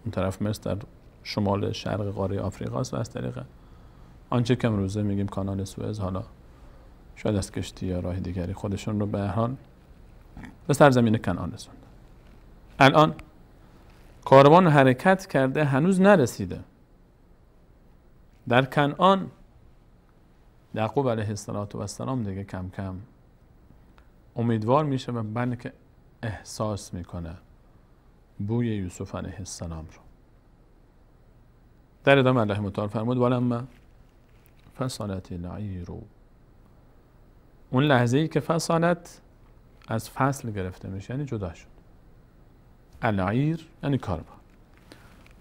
اون طرف مصر در شمال شرق قاره آفریقا است و از طریق آنچه که امروزه میگیم کانال سوئز حالا شاید از کشتی یا راه دیگری خودشون رو به هر به سرزمین کنعان رسوند الان کاروان حرکت کرده هنوز نرسیده در کنعان یعقوب علیه السلام دیگه کم کم امیدوار میشه و بلکه احساس میکنه بوی یوسف علیه السلام رو در ادامه الله متعال فرمود ولما فصلت العیر اون لحظه ای که فصلت از فصل گرفته میشه یعنی جدا شد العیر یعنی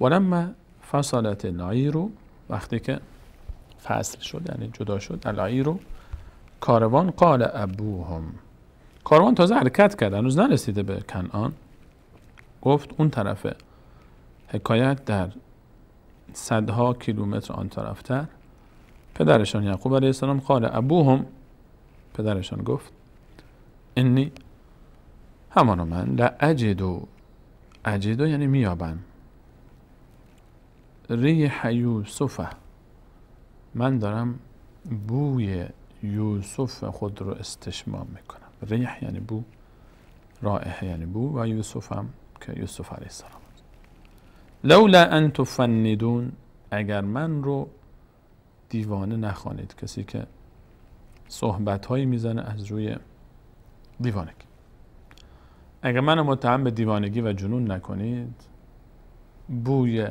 و ولما فصلت العیر وقتی که فصل شد یعنی جدا شد العیر کاروان قال ابوهم کاروان تازه حرکت کرد هنوز نرسیده به کنعان گفت اون طرف حکایت در صدها کیلومتر آن طرفتر پدرشان یعقوب علیه السلام قال ابوهم پدرشان گفت انی همان من عجد و یعنی میابم ریح یوسفه من دارم بوی یوسف خود رو استشمام میکنم ریح یعنی بو رائحه یعنی بو و یوسف هم که یوسف علیه السلام لولا ان تفندون اگر من رو دیوانه نخوانید کسی که صحبت هایی میزنه از روی دیوانگی اگر منو متهم به دیوانگی و جنون نکنید بوی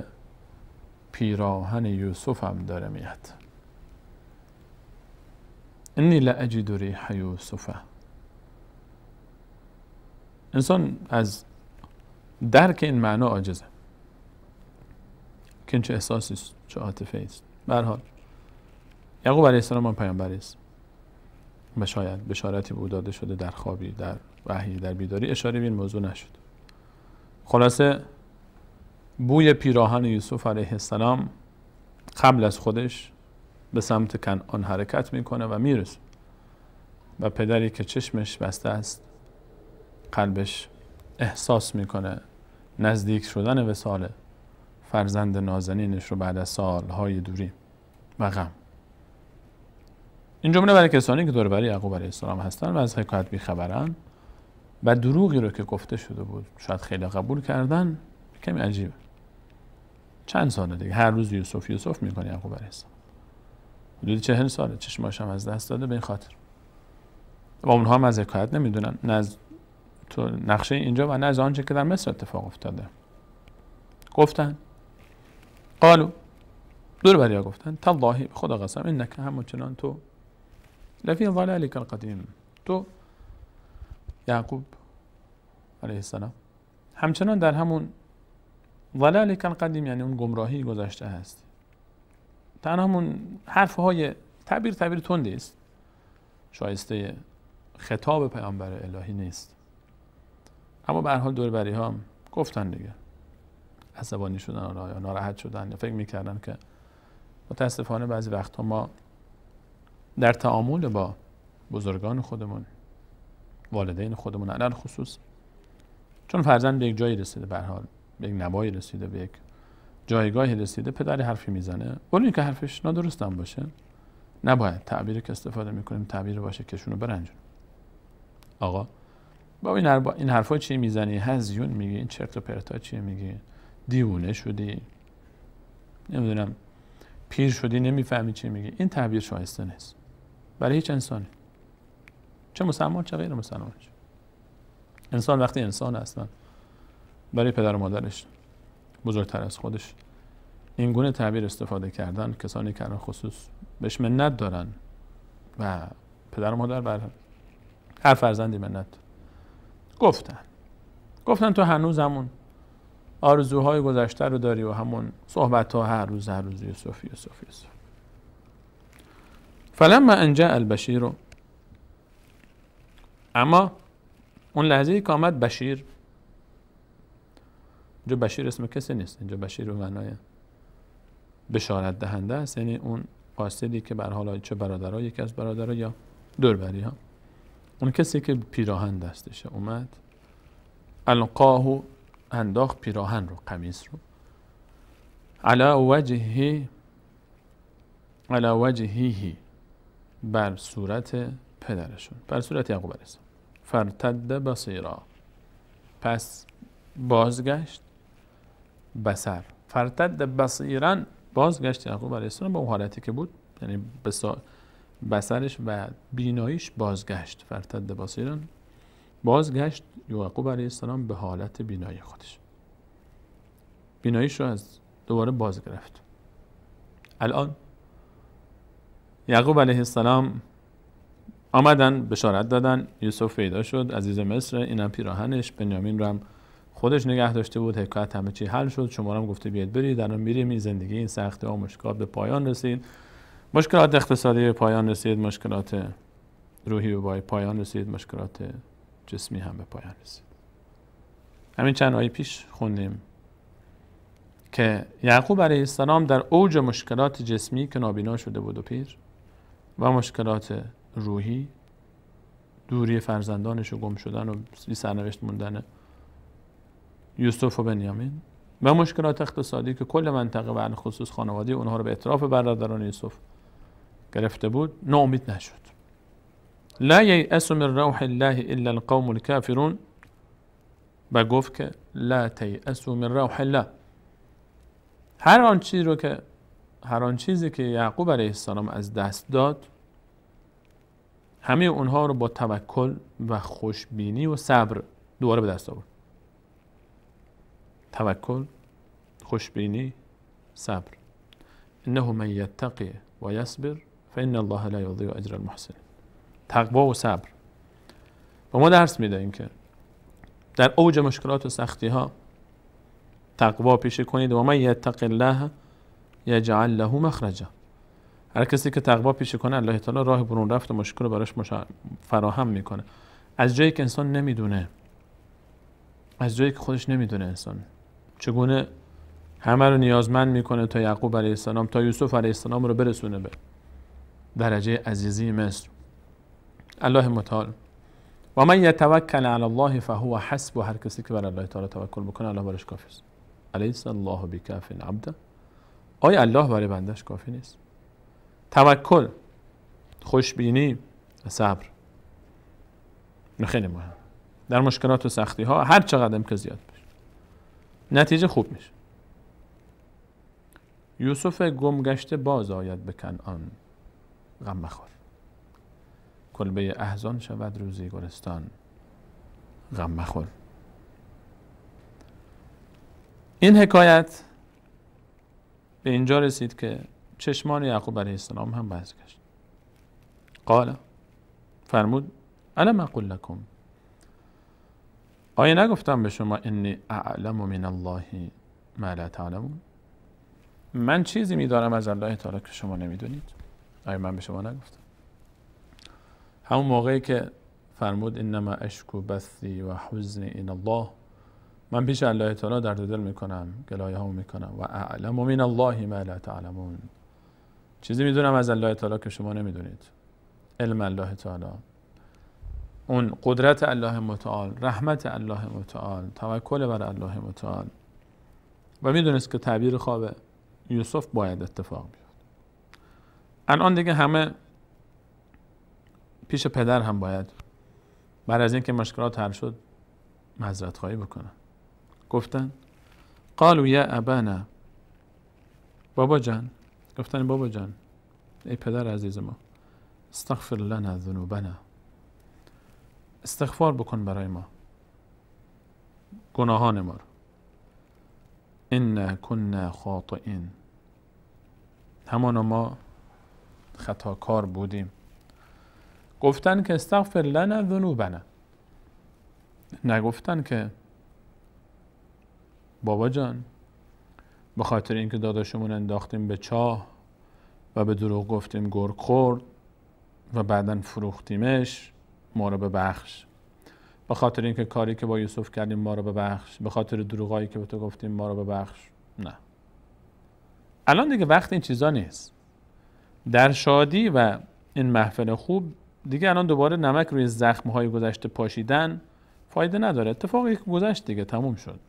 پیراهن یوسف هم داره میاد انی لأجد ریح یوسفه انسان از درک این معنا عاجزه که چه احساسی است چه عاطفه است به حال یعقوب علیه السلام هم است و شاید بشارتی بود داده شده در خوابی در وحی در بیداری اشاره به این موضوع نشد خلاصه بوی پیراهن یوسف علیه السلام قبل از خودش به سمت کنعان حرکت میکنه و میرسه و پدری که چشمش بسته است قلبش احساس میکنه نزدیک شدن وساله فرزند نازنینش رو بعد از سالهای دوری و غم این جمله برای کسانی که دور برای یعقوب علیه السلام هستن و از حکایت بیخبرن و دروغی رو که گفته شده بود شاید خیلی قبول کردن کمی عجیبه چند ساله دیگه هر روز یوسف یوسف میکنه یعقوب علیه السلام حدود چهل ساله چشماش هم از دست داده به این خاطر و اونها هم از حکایت نمیدونن نه تو نقشه اینجا و نه از آنچه که در مصر اتفاق افتاده گفتن قالو دور بریا گفتن تالله به خدا قسم همون چنان تو لفی ضلالک قدیم تو یعقوب علیه السلام همچنان در همون ضلالک قدیم یعنی اون گمراهی گذشته هست تنها همون حرف های تعبیر تعبیر تندی است شایسته خطاب پیامبر الهی نیست اما به حال دور بری ها گفتن دیگه عصبانی شدن یا ناراحت شدن یا فکر میکردن که متاسفانه بعضی وقتها ما در تعامل با بزرگان خودمون والدین خودمون علل خصوص چون فرزند به یک جایی رسیده به حال به یک نوایی رسیده به یک جایگاهی رسیده پدری حرفی میزنه اون که حرفش نادرست هم باشه نباید تعبیر که استفاده میکنیم تعبیر باشه که شونو برنجون آقا با این, حرفا چی میزنی هزیون میگی این چرت و پرتا چی میگی دیوونه شدی نمیدونم پیر شدی نمیفهمی چی میگی این تعبیر شایسته نیست برای هیچ انسانی چه مسلمان چه غیر مسلمانش انسان وقتی انسان اصلا برای پدر و مادرش بزرگتر از خودش این گونه تعبیر استفاده کردن کسانی که خصوص بهش منت دارن و پدر و مادر بر هر فرزندی منت گفتن گفتن تو هنوز همون آرزوهای گذشته رو داری و همون صحبت ها هر روز هر روز یوسف یوسف فلما انجا البشیر اما اون لحظه ای که آمد بشیر اینجا بشیر اسم کسی نیست اینجا بشیر به معنای بشارت دهنده است یعنی اون قاصدی که بر حال چه برادرها یکی از برادرها یا دوربری ها اون کسی که پیراهن دستشه اومد القاه انداخت پیراهن رو قمیص رو علا وجهی، علا وجهی بر صورت پدرشون بر صورت یعقوب علیه السلام فرتد بصیرا پس بازگشت بسر فرتد بصیرا بازگشت یعقوب علیه السلام به اون حالتی که بود یعنی بسرش و بیناییش بازگشت فرتد بصیرا بازگشت یعقوب علیه السلام به حالت بینایی خودش بیناییش رو از دوباره باز گرفت الان یعقوب علیه السلام آمدن بشارت دادن یوسف پیدا شد عزیز مصر اینم پیراهنش بنیامین رو هم خودش نگه داشته بود حکایت همه چی حل شد شما هم گفته بیاد برید الان میریم این زندگی این سختی و مشکلات به پایان رسید مشکلات اقتصادی به پایان رسید مشکلات روحی به پایان رسید مشکلات جسمی هم به پایان رسید همین چند آیه پیش خوندیم که یعقوب علیه السلام در اوج مشکلات جسمی که نابینا شده بود و پیر و مشکلات روحی دوری فرزندانش و گم شدن و بی سرنوشت موندن یوسف و بنیامین و مشکلات اقتصادی که کل منطقه و خصوص خانواده اونها رو به اطراف برادران یوسف گرفته بود ناامید نشد لا یه من روح الله الا القوم الكافرون و گفت که لا تی من روح الله هر آن چیزی رو که هر آن چیزی که یعقوب علیه السلام از دست داد همه اونها رو با توکل و خوشبینی و صبر دوباره به دست آورد توکل خوشبینی صبر انه من یتقی و یصبر فان الله لا یضیع اجر المحسن تقوا و صبر و ما درس میدهیم که در اوج مشکلات و سختی ها تقوا پیشه کنید و من یتق الله یجعل له مخرجا هر کسی که تقوا پیشه کنه الله تعالی راه برون رفت و مشکل براش فراهم میکنه از جایی که انسان نمیدونه از جایی که خودش نمیدونه انسان چگونه همه رو نیازمند میکنه تا یعقوب علیه السلام تا یوسف علیه السلام رو برسونه به درجه عزیزی مصر الله متعال و من یتوکل علی الله فهو حسب و هر کسی که بر الله تعالی توکل بکنه الله برش کافی است الله بکاف عبده آیا الله برای بندش کافی نیست توکل خوشبینی و صبر خیلی مهم در مشکلات و سختی ها هر چقدر که زیاد بشه نتیجه خوب میشه یوسف گم باز آید بکن آن غم مخور کلبه احزان شود روزی گلستان غم مخور این حکایت به اینجا رسید که چشمان یعقوب علیه السلام هم باز گشت قال فرمود الم اقول لکم آیا نگفتم به شما انی اعلم من الله ما لا تعلمون من چیزی میدارم از الله تعالی که شما نمیدونید آیا من به شما نگفتم همون موقعی که فرمود انما اشکو بثی و حزنی این الله من پیش الله تعالی درد دل کنم گلایه ها کنم و اعلم من الله ما لا تعلمون چیزی میدونم از الله تعالی که شما نمیدونید علم الله تعالی اون قدرت الله متعال رحمت الله متعال توکل بر الله متعال و میدونست که تعبیر خواب یوسف باید اتفاق بیاد الان دیگه همه پیش پدر هم باید بعد از اینکه مشکلات حل شد مذرت خواهی بکنن گفتن قالو یا ابانا بابا جان گفتن بابا جان ای پدر عزیز ما استغفر لنا ذنوبنا استغفار بکن برای ما گناهان ما رو انا کنا خاطئین همانا ما خطا کار بودیم گفتن که استغفر لنا ذنوبنا نگفتن که بابا جان به خاطر اینکه داداشمون انداختیم به چاه و به دروغ گفتیم گرگ خورد و بعدا فروختیمش ما رو ببخش به خاطر اینکه کاری که با یوسف کردیم ما رو ببخش به خاطر دروغایی که به تو گفتیم ما رو ببخش نه الان دیگه وقت این چیزا نیست در شادی و این محفل خوب دیگه الان دوباره نمک روی زخم های گذشته پاشیدن فایده نداره اتفاقی که گذشت دیگه تموم شد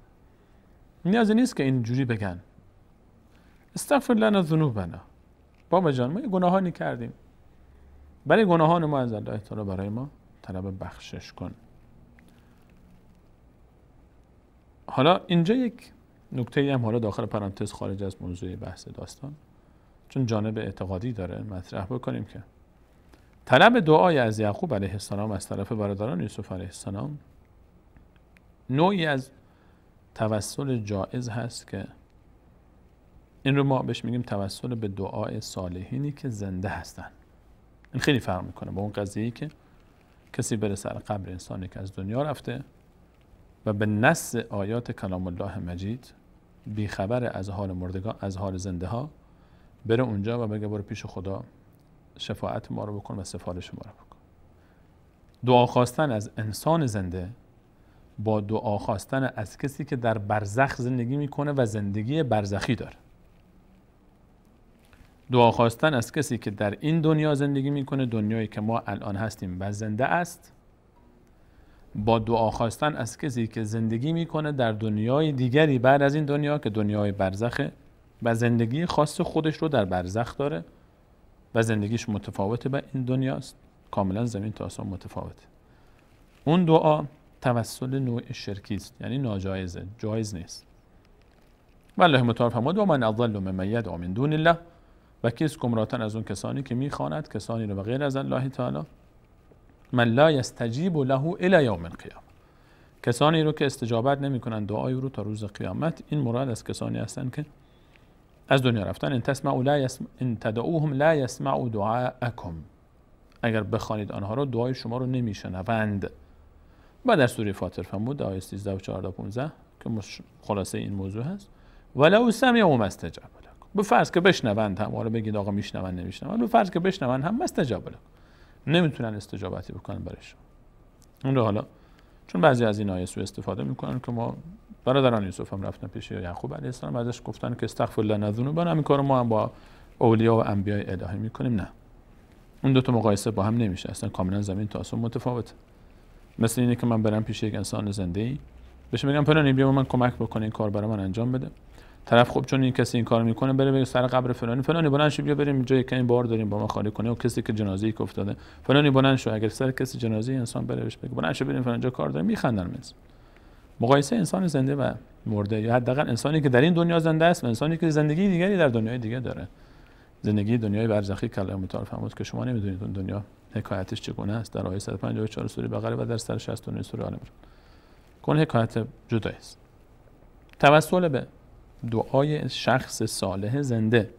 نیازی نیست که اینجوری بگن استغفر لنا ذنوبنا بابا جان ما یه گناهانی کردیم برای گناهان ما از الله تعالی برای ما طلب بخشش کن حالا اینجا یک نکته هم حالا داخل پرانتز خارج از موضوع بحث داستان چون جانب اعتقادی داره مطرح بکنیم که طلب دعای از یعقوب علیه السلام از طرف برادران یوسف علیه السلام نوعی از توسل جایز هست که این رو ما بهش میگیم توسل به دعای صالحینی که زنده هستن این خیلی فرق میکنه با اون قضیه که کسی بره سر قبر انسانی که از دنیا رفته و به نص آیات کلام الله مجید بیخبر از حال مردگان از حال زنده ها بره اونجا و بگه برو پیش خدا شفاعت ما رو بکن و سفارش ما رو بکن دعا خواستن از انسان زنده با دعا خواستن از کسی که در برزخ زندگی میکنه و زندگی برزخی داره دعا خواستن از کسی که در این دنیا زندگی میکنه دنیایی که ما الان هستیم و زنده است با دعا خواستن از کسی که زندگی میکنه در دنیای دیگری بعد از این دنیا که دنیای برزخه و زندگی خاص خودش رو در برزخ داره و زندگیش متفاوته به این دنیاست کاملا زمین تا آسمان متفاوته اون دعا توسل نوع شرکی است یعنی ناجایزه جایز نیست الله متعال فرمود و من اضل ممن یدعو من دون الله و کیست گمراتن از اون کسانی که میخواند کسانی رو به غیر از الله تعالی من لا یستجیب له الی یوم القیامه کسانی رو که استجابت نمیکنن دعای رو تا روز قیامت این مراد از کسانی هستند که از دنیا رفتن ان تسمع لا این ان تدعوهم لا یسمعوا دعاءکم اگر بخوانید آنها رو دعای شما رو نمیشنوند و در سوره فاطر بود آیه 13 و 14 و 15 که خلاصه این موضوع هست ولو او ما استجاب لكم به فرض که بشنوند هم حالا بگید آقا میشنوند نمیشنوند به فرض که بشنوند هم مستجاب لکم نمیتونن استجابتی بکنن برش اون رو حالا چون بعضی از این آیه سو استفاده میکنن که ما برادران یوسف هم رفتن پیش یعقوب علیه السلام ازش گفتن که استغفر نذونو بنا همین کارو ما هم با اولیا و انبیای الهی میکنیم نه اون دو تا مقایسه با هم نمیشه اصلا کاملا زمین تا متفاوته مثل اینه که من برم پیش یک انسان زنده ای بهش میگم فلانی بیا من کمک بکنه این کار برای من انجام بده طرف خب چون این کسی این کار میکنه بره به سر قبر فلانی فلانی بلند شو بیا بریم جای که این بار داریم با ما خالی کنه و کسی که جنازه ای افتاده فلانی بلند شو اگر سر کسی جنازه ای انسان بره بهش بگه بلند شو بریم فلان کار داریم میخندن مثل مقایسه انسان زنده و مرده یا حداقل انسانی که در این دنیا زنده است و انسانی که زندگی دیگری در دنیای دیگه داره زندگی دنیای برزخی کلام الله متعال که شما نمیدونید اون دنیا حکایتش چگونه است در آیه 154 سوره بقره و در سر 69 سوره آل عمران حکایت جدا است توسل به دعای شخص صالح زنده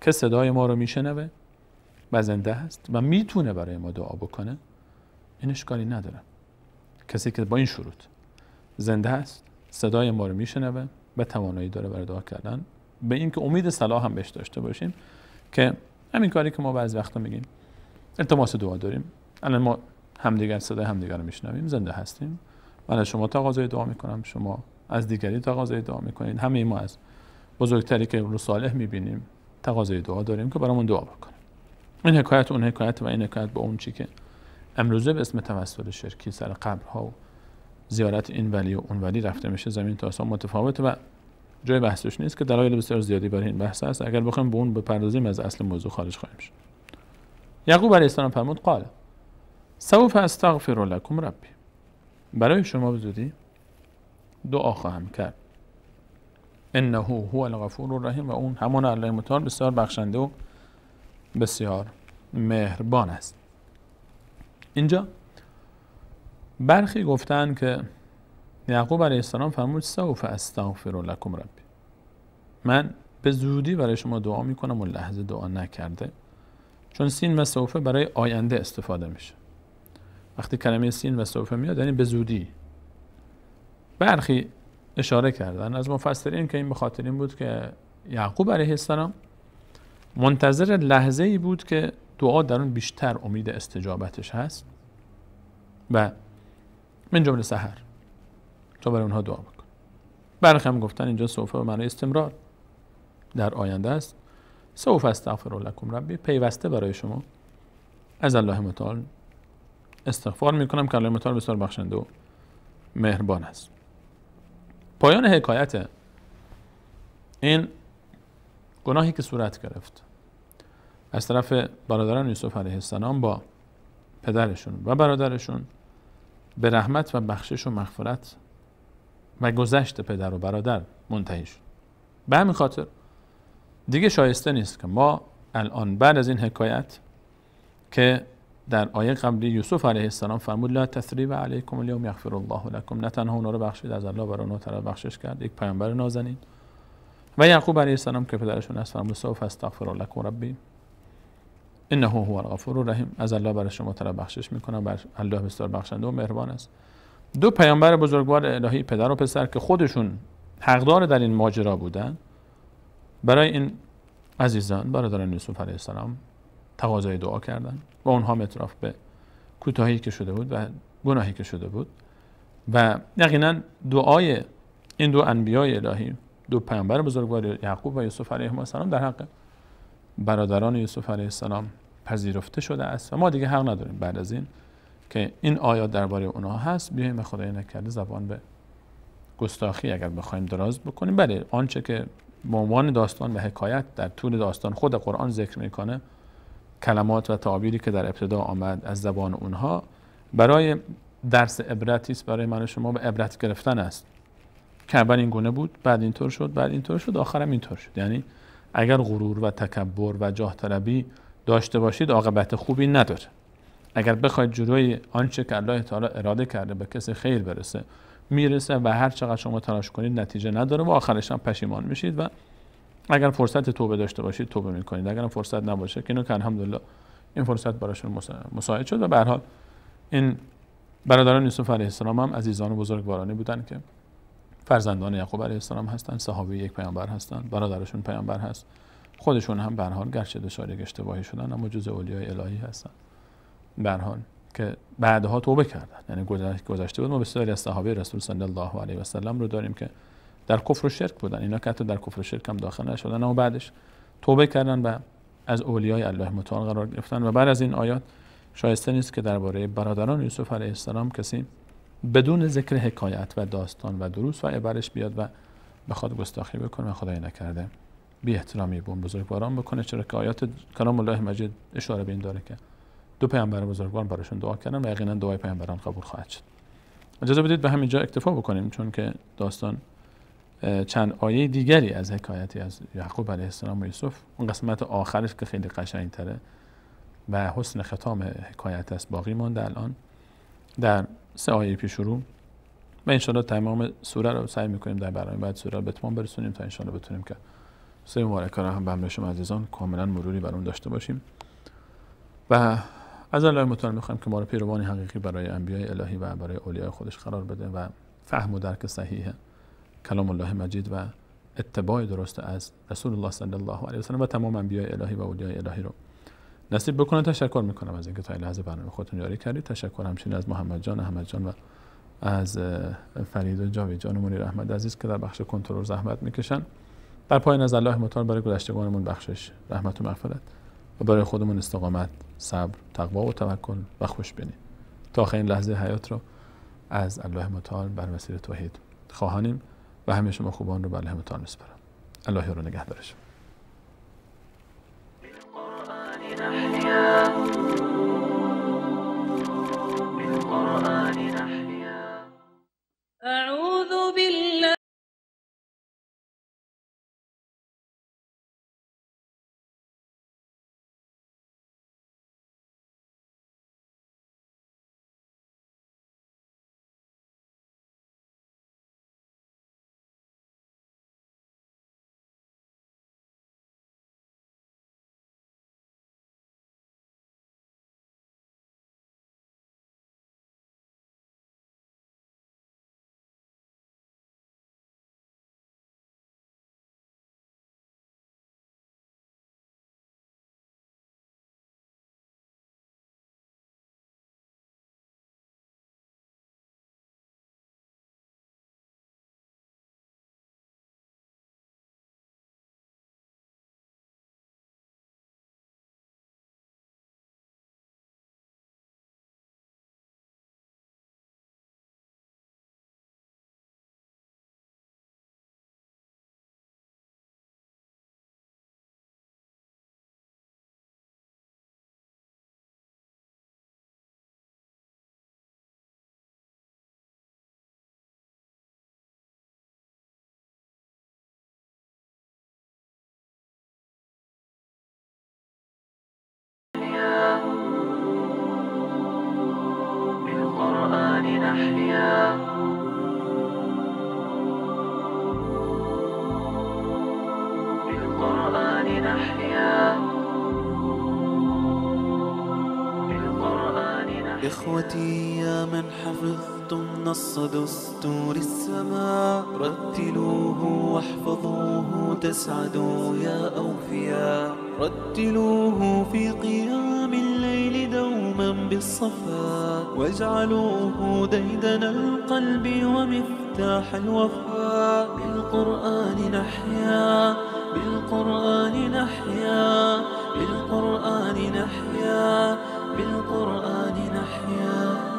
که صدای ما رو میشنوه و زنده هست و میتونه برای ما دعا بکنه این اشکالی نداره کسی که با این شروط زنده هست صدای ما رو میشنوه و توانایی داره برای دعا کردن به اینکه امید صلاح هم بهش داشته باشیم که همین کاری که ما بعضی وقتا میگیم التماس دعا داریم الان ما همدیگر صدای همدیگر رو میشنویم زنده هستیم من از شما تقاضای دعا میکنم شما از دیگری تقاضای دعا میکنید همه ما از بزرگتری که رو صالح میبینیم تقاضای دعا داریم که برامون دعا بکنه این حکایت اون حکایت و این حکایت با اون چی که امروزه به اسم توسل شرکی سر قبر و زیارت این ولی و اون ولی رفته میشه زمین تا آسمان متفاوته و جای بحثش نیست که دلایل بسیار زیادی برای این بحث هست اگر بخوایم به اون بپردازیم از اصل موضوع خارج خواهیم شد یعقوب علیه السلام فرمود قال سوف استغفر لکم ربی برای شما بزودی دعا خواهم کرد انه هو الغفور الرحیم و اون همان الله متعال بسیار بخشنده و بسیار مهربان است اینجا برخی گفتن که یعقوب علیه السلام فرمود سوف استغفر لکم ربی من به زودی برای شما دعا میکنم و لحظه دعا نکرده چون سین و صوفه برای آینده استفاده میشه وقتی کلمه سین و صوفه میاد یعنی به زودی برخی اشاره کردن از مفسرین که این به خاطر این بود که یعقوب علیه السلام منتظر لحظه ای بود که دعا در اون بیشتر امید استجابتش هست و من جمله سحر تو برای اونها دعا بکن برخی هم گفتن اینجا صوفه و معنای استمرار در آینده است سوف استغفر لکم ربی پیوسته برای شما از الله متعال استغفار میکنم که الله متعال بسیار بخشنده و مهربان است پایان حکایت این گناهی که صورت گرفت از طرف برادران یوسف علیه السلام با پدرشون و برادرشون به رحمت و بخشش و مغفرت و گذشت پدر و برادر منتهی شد به همین خاطر دیگه شایسته نیست که ما الان بعد از این حکایت که در آیه قبلی یوسف علیه السلام فرمود لا تثریب علیکم الیوم یغفر الله لکم نه تنها اونا رو بخشید از الله برای اونا بخشش کرد یک پیامبر نازنین و یعقوب علیه السلام که پدرشون است فرمود سوف استغفر لکم ربی انه هو الغفور الرحیم از الله برای شما طلب بخشش میکنم بر الله بسیار بخشنده و مهربان است دو پیامبر بزرگوار الهی پدر و پسر که خودشون حقدار در این ماجرا بودند برای این عزیزان برادران یوسف علیه السلام تقاضای دعا کردن و اونها متراف به کوتاهی که شده بود و گناهی که شده بود و یقینا دعای این دو انبیای الهی دو پیامبر بزرگوار یعقوب و یوسف علیه السلام در حق برادران یوسف علیه السلام پذیرفته شده است و ما دیگه حق نداریم بعد از این که این آیات درباره اونها هست بیایم به خدای نکرده زبان به گستاخی اگر بخوایم دراز بکنیم بله آنچه که به عنوان داستان و حکایت در طول داستان خود قرآن ذکر میکنه کلمات و تعابیری که در ابتدا آمد از زبان اونها برای درس عبرتی است برای من و شما به عبرت گرفتن است که اول این گونه بود بعد اینطور شد بعد اینطور شد آخرم اینطور شد یعنی اگر غرور و تکبر و جاه طلبی داشته باشید عاقبت خوبی نداره اگر بخواید جلوی آنچه که الله تعالی اراده کرده به کسی خیر برسه میرسه و هر چقدر شما تلاش کنید نتیجه نداره و آخرش هم پشیمان میشید و اگر فرصت توبه داشته باشید توبه میکنید اگر فرصت نباشه که اینو که الحمدلله این فرصت براشون مساعد شد و به حال این برادران یوسف علیه السلام هم عزیزان و بزرگوارانی بودن که فرزندان یعقوب علیه السلام هستن صحابه یک پیامبر هستن برادرشون پیامبر هست خودشون هم به حال گرچه دچار اشتباهی شدن اما جزء اولیای الهی هستن به حال که بعدها توبه کردن یعنی گذشته بود ما بسیاری از صحابه رسول صلی الله علیه و سلم رو داریم که در کفر و شرک بودن اینا که حتی در کفر و شرک هم داخل نشدن اما بعدش توبه کردن و از اولیای الله متعال قرار گرفتن و بعد از این آیات شایسته نیست که درباره برادران یوسف علیه السلام کسی بدون ذکر حکایت و داستان و دروس و عبرش بیاد و بخواد گستاخی بکنه و خدای نکرده بی احترامی بون بکنه چرا که آیات کلام الله مجید اشاره به این داره که دو پیامبر بزرگوار براشون دعا کردن و یقینا دعای پیامبران قبول خواهد شد اجازه بدید به همینجا اکتفا بکنیم چون که داستان چند آیه دیگری از حکایتی از یعقوب علیه السلام و یوسف اون قسمت آخرش که خیلی قشنگتره و حسن ختام حکایت است باقی مانده الان در سه آیه پیش رو و انشالله تمام سوره رو سعی میکنیم در برنامه بعد سوره رو به برسونیم تا انشالله بتونیم که سه مبارکه هم به شما عزیزان کاملا مروری بر اون داشته باشیم و از الله متعال میخوایم که ما رو پیروان حقیقی برای انبیای الهی و برای اولیاء خودش قرار بده و فهم و درک صحیح کلام الله مجید و اتباع درست از رسول الله صلی الله علیه و و تمام انبیای الهی و اولیاء الهی رو نصیب بکنه تشکر میکنم از اینکه تا این لحظه برنامه خودتون یاری کردید تشکر همچنین از محمد جان احمد جان و از فرید و جاوید جان و منیر احمد عزیز که در بخش کنترل زحمت میکشن در پایین از الله متعال برای گذشتگانمون بخشش رحمت و مغفرت و برای خودمون استقامت صبر تقوا و توکل و خوشبینی تا آخرین لحظه حیات رو از الله متعال بر مسیر توحید خواهانیم و همه شما خوبان رو به الله متعال میسپارم الله رو نگهدارش آياتي يا من حفظتم نص دستور السماء رتلوه واحفظوه تسعدوا يا أوفياء رتلوه في قيام الليل دوما بالصفاء واجعلوه ديدن القلب ومفتاح الوفاء بالقرآن نحيا بالقرآن نحيا بالقرآن نحيا بالقرآن نحيا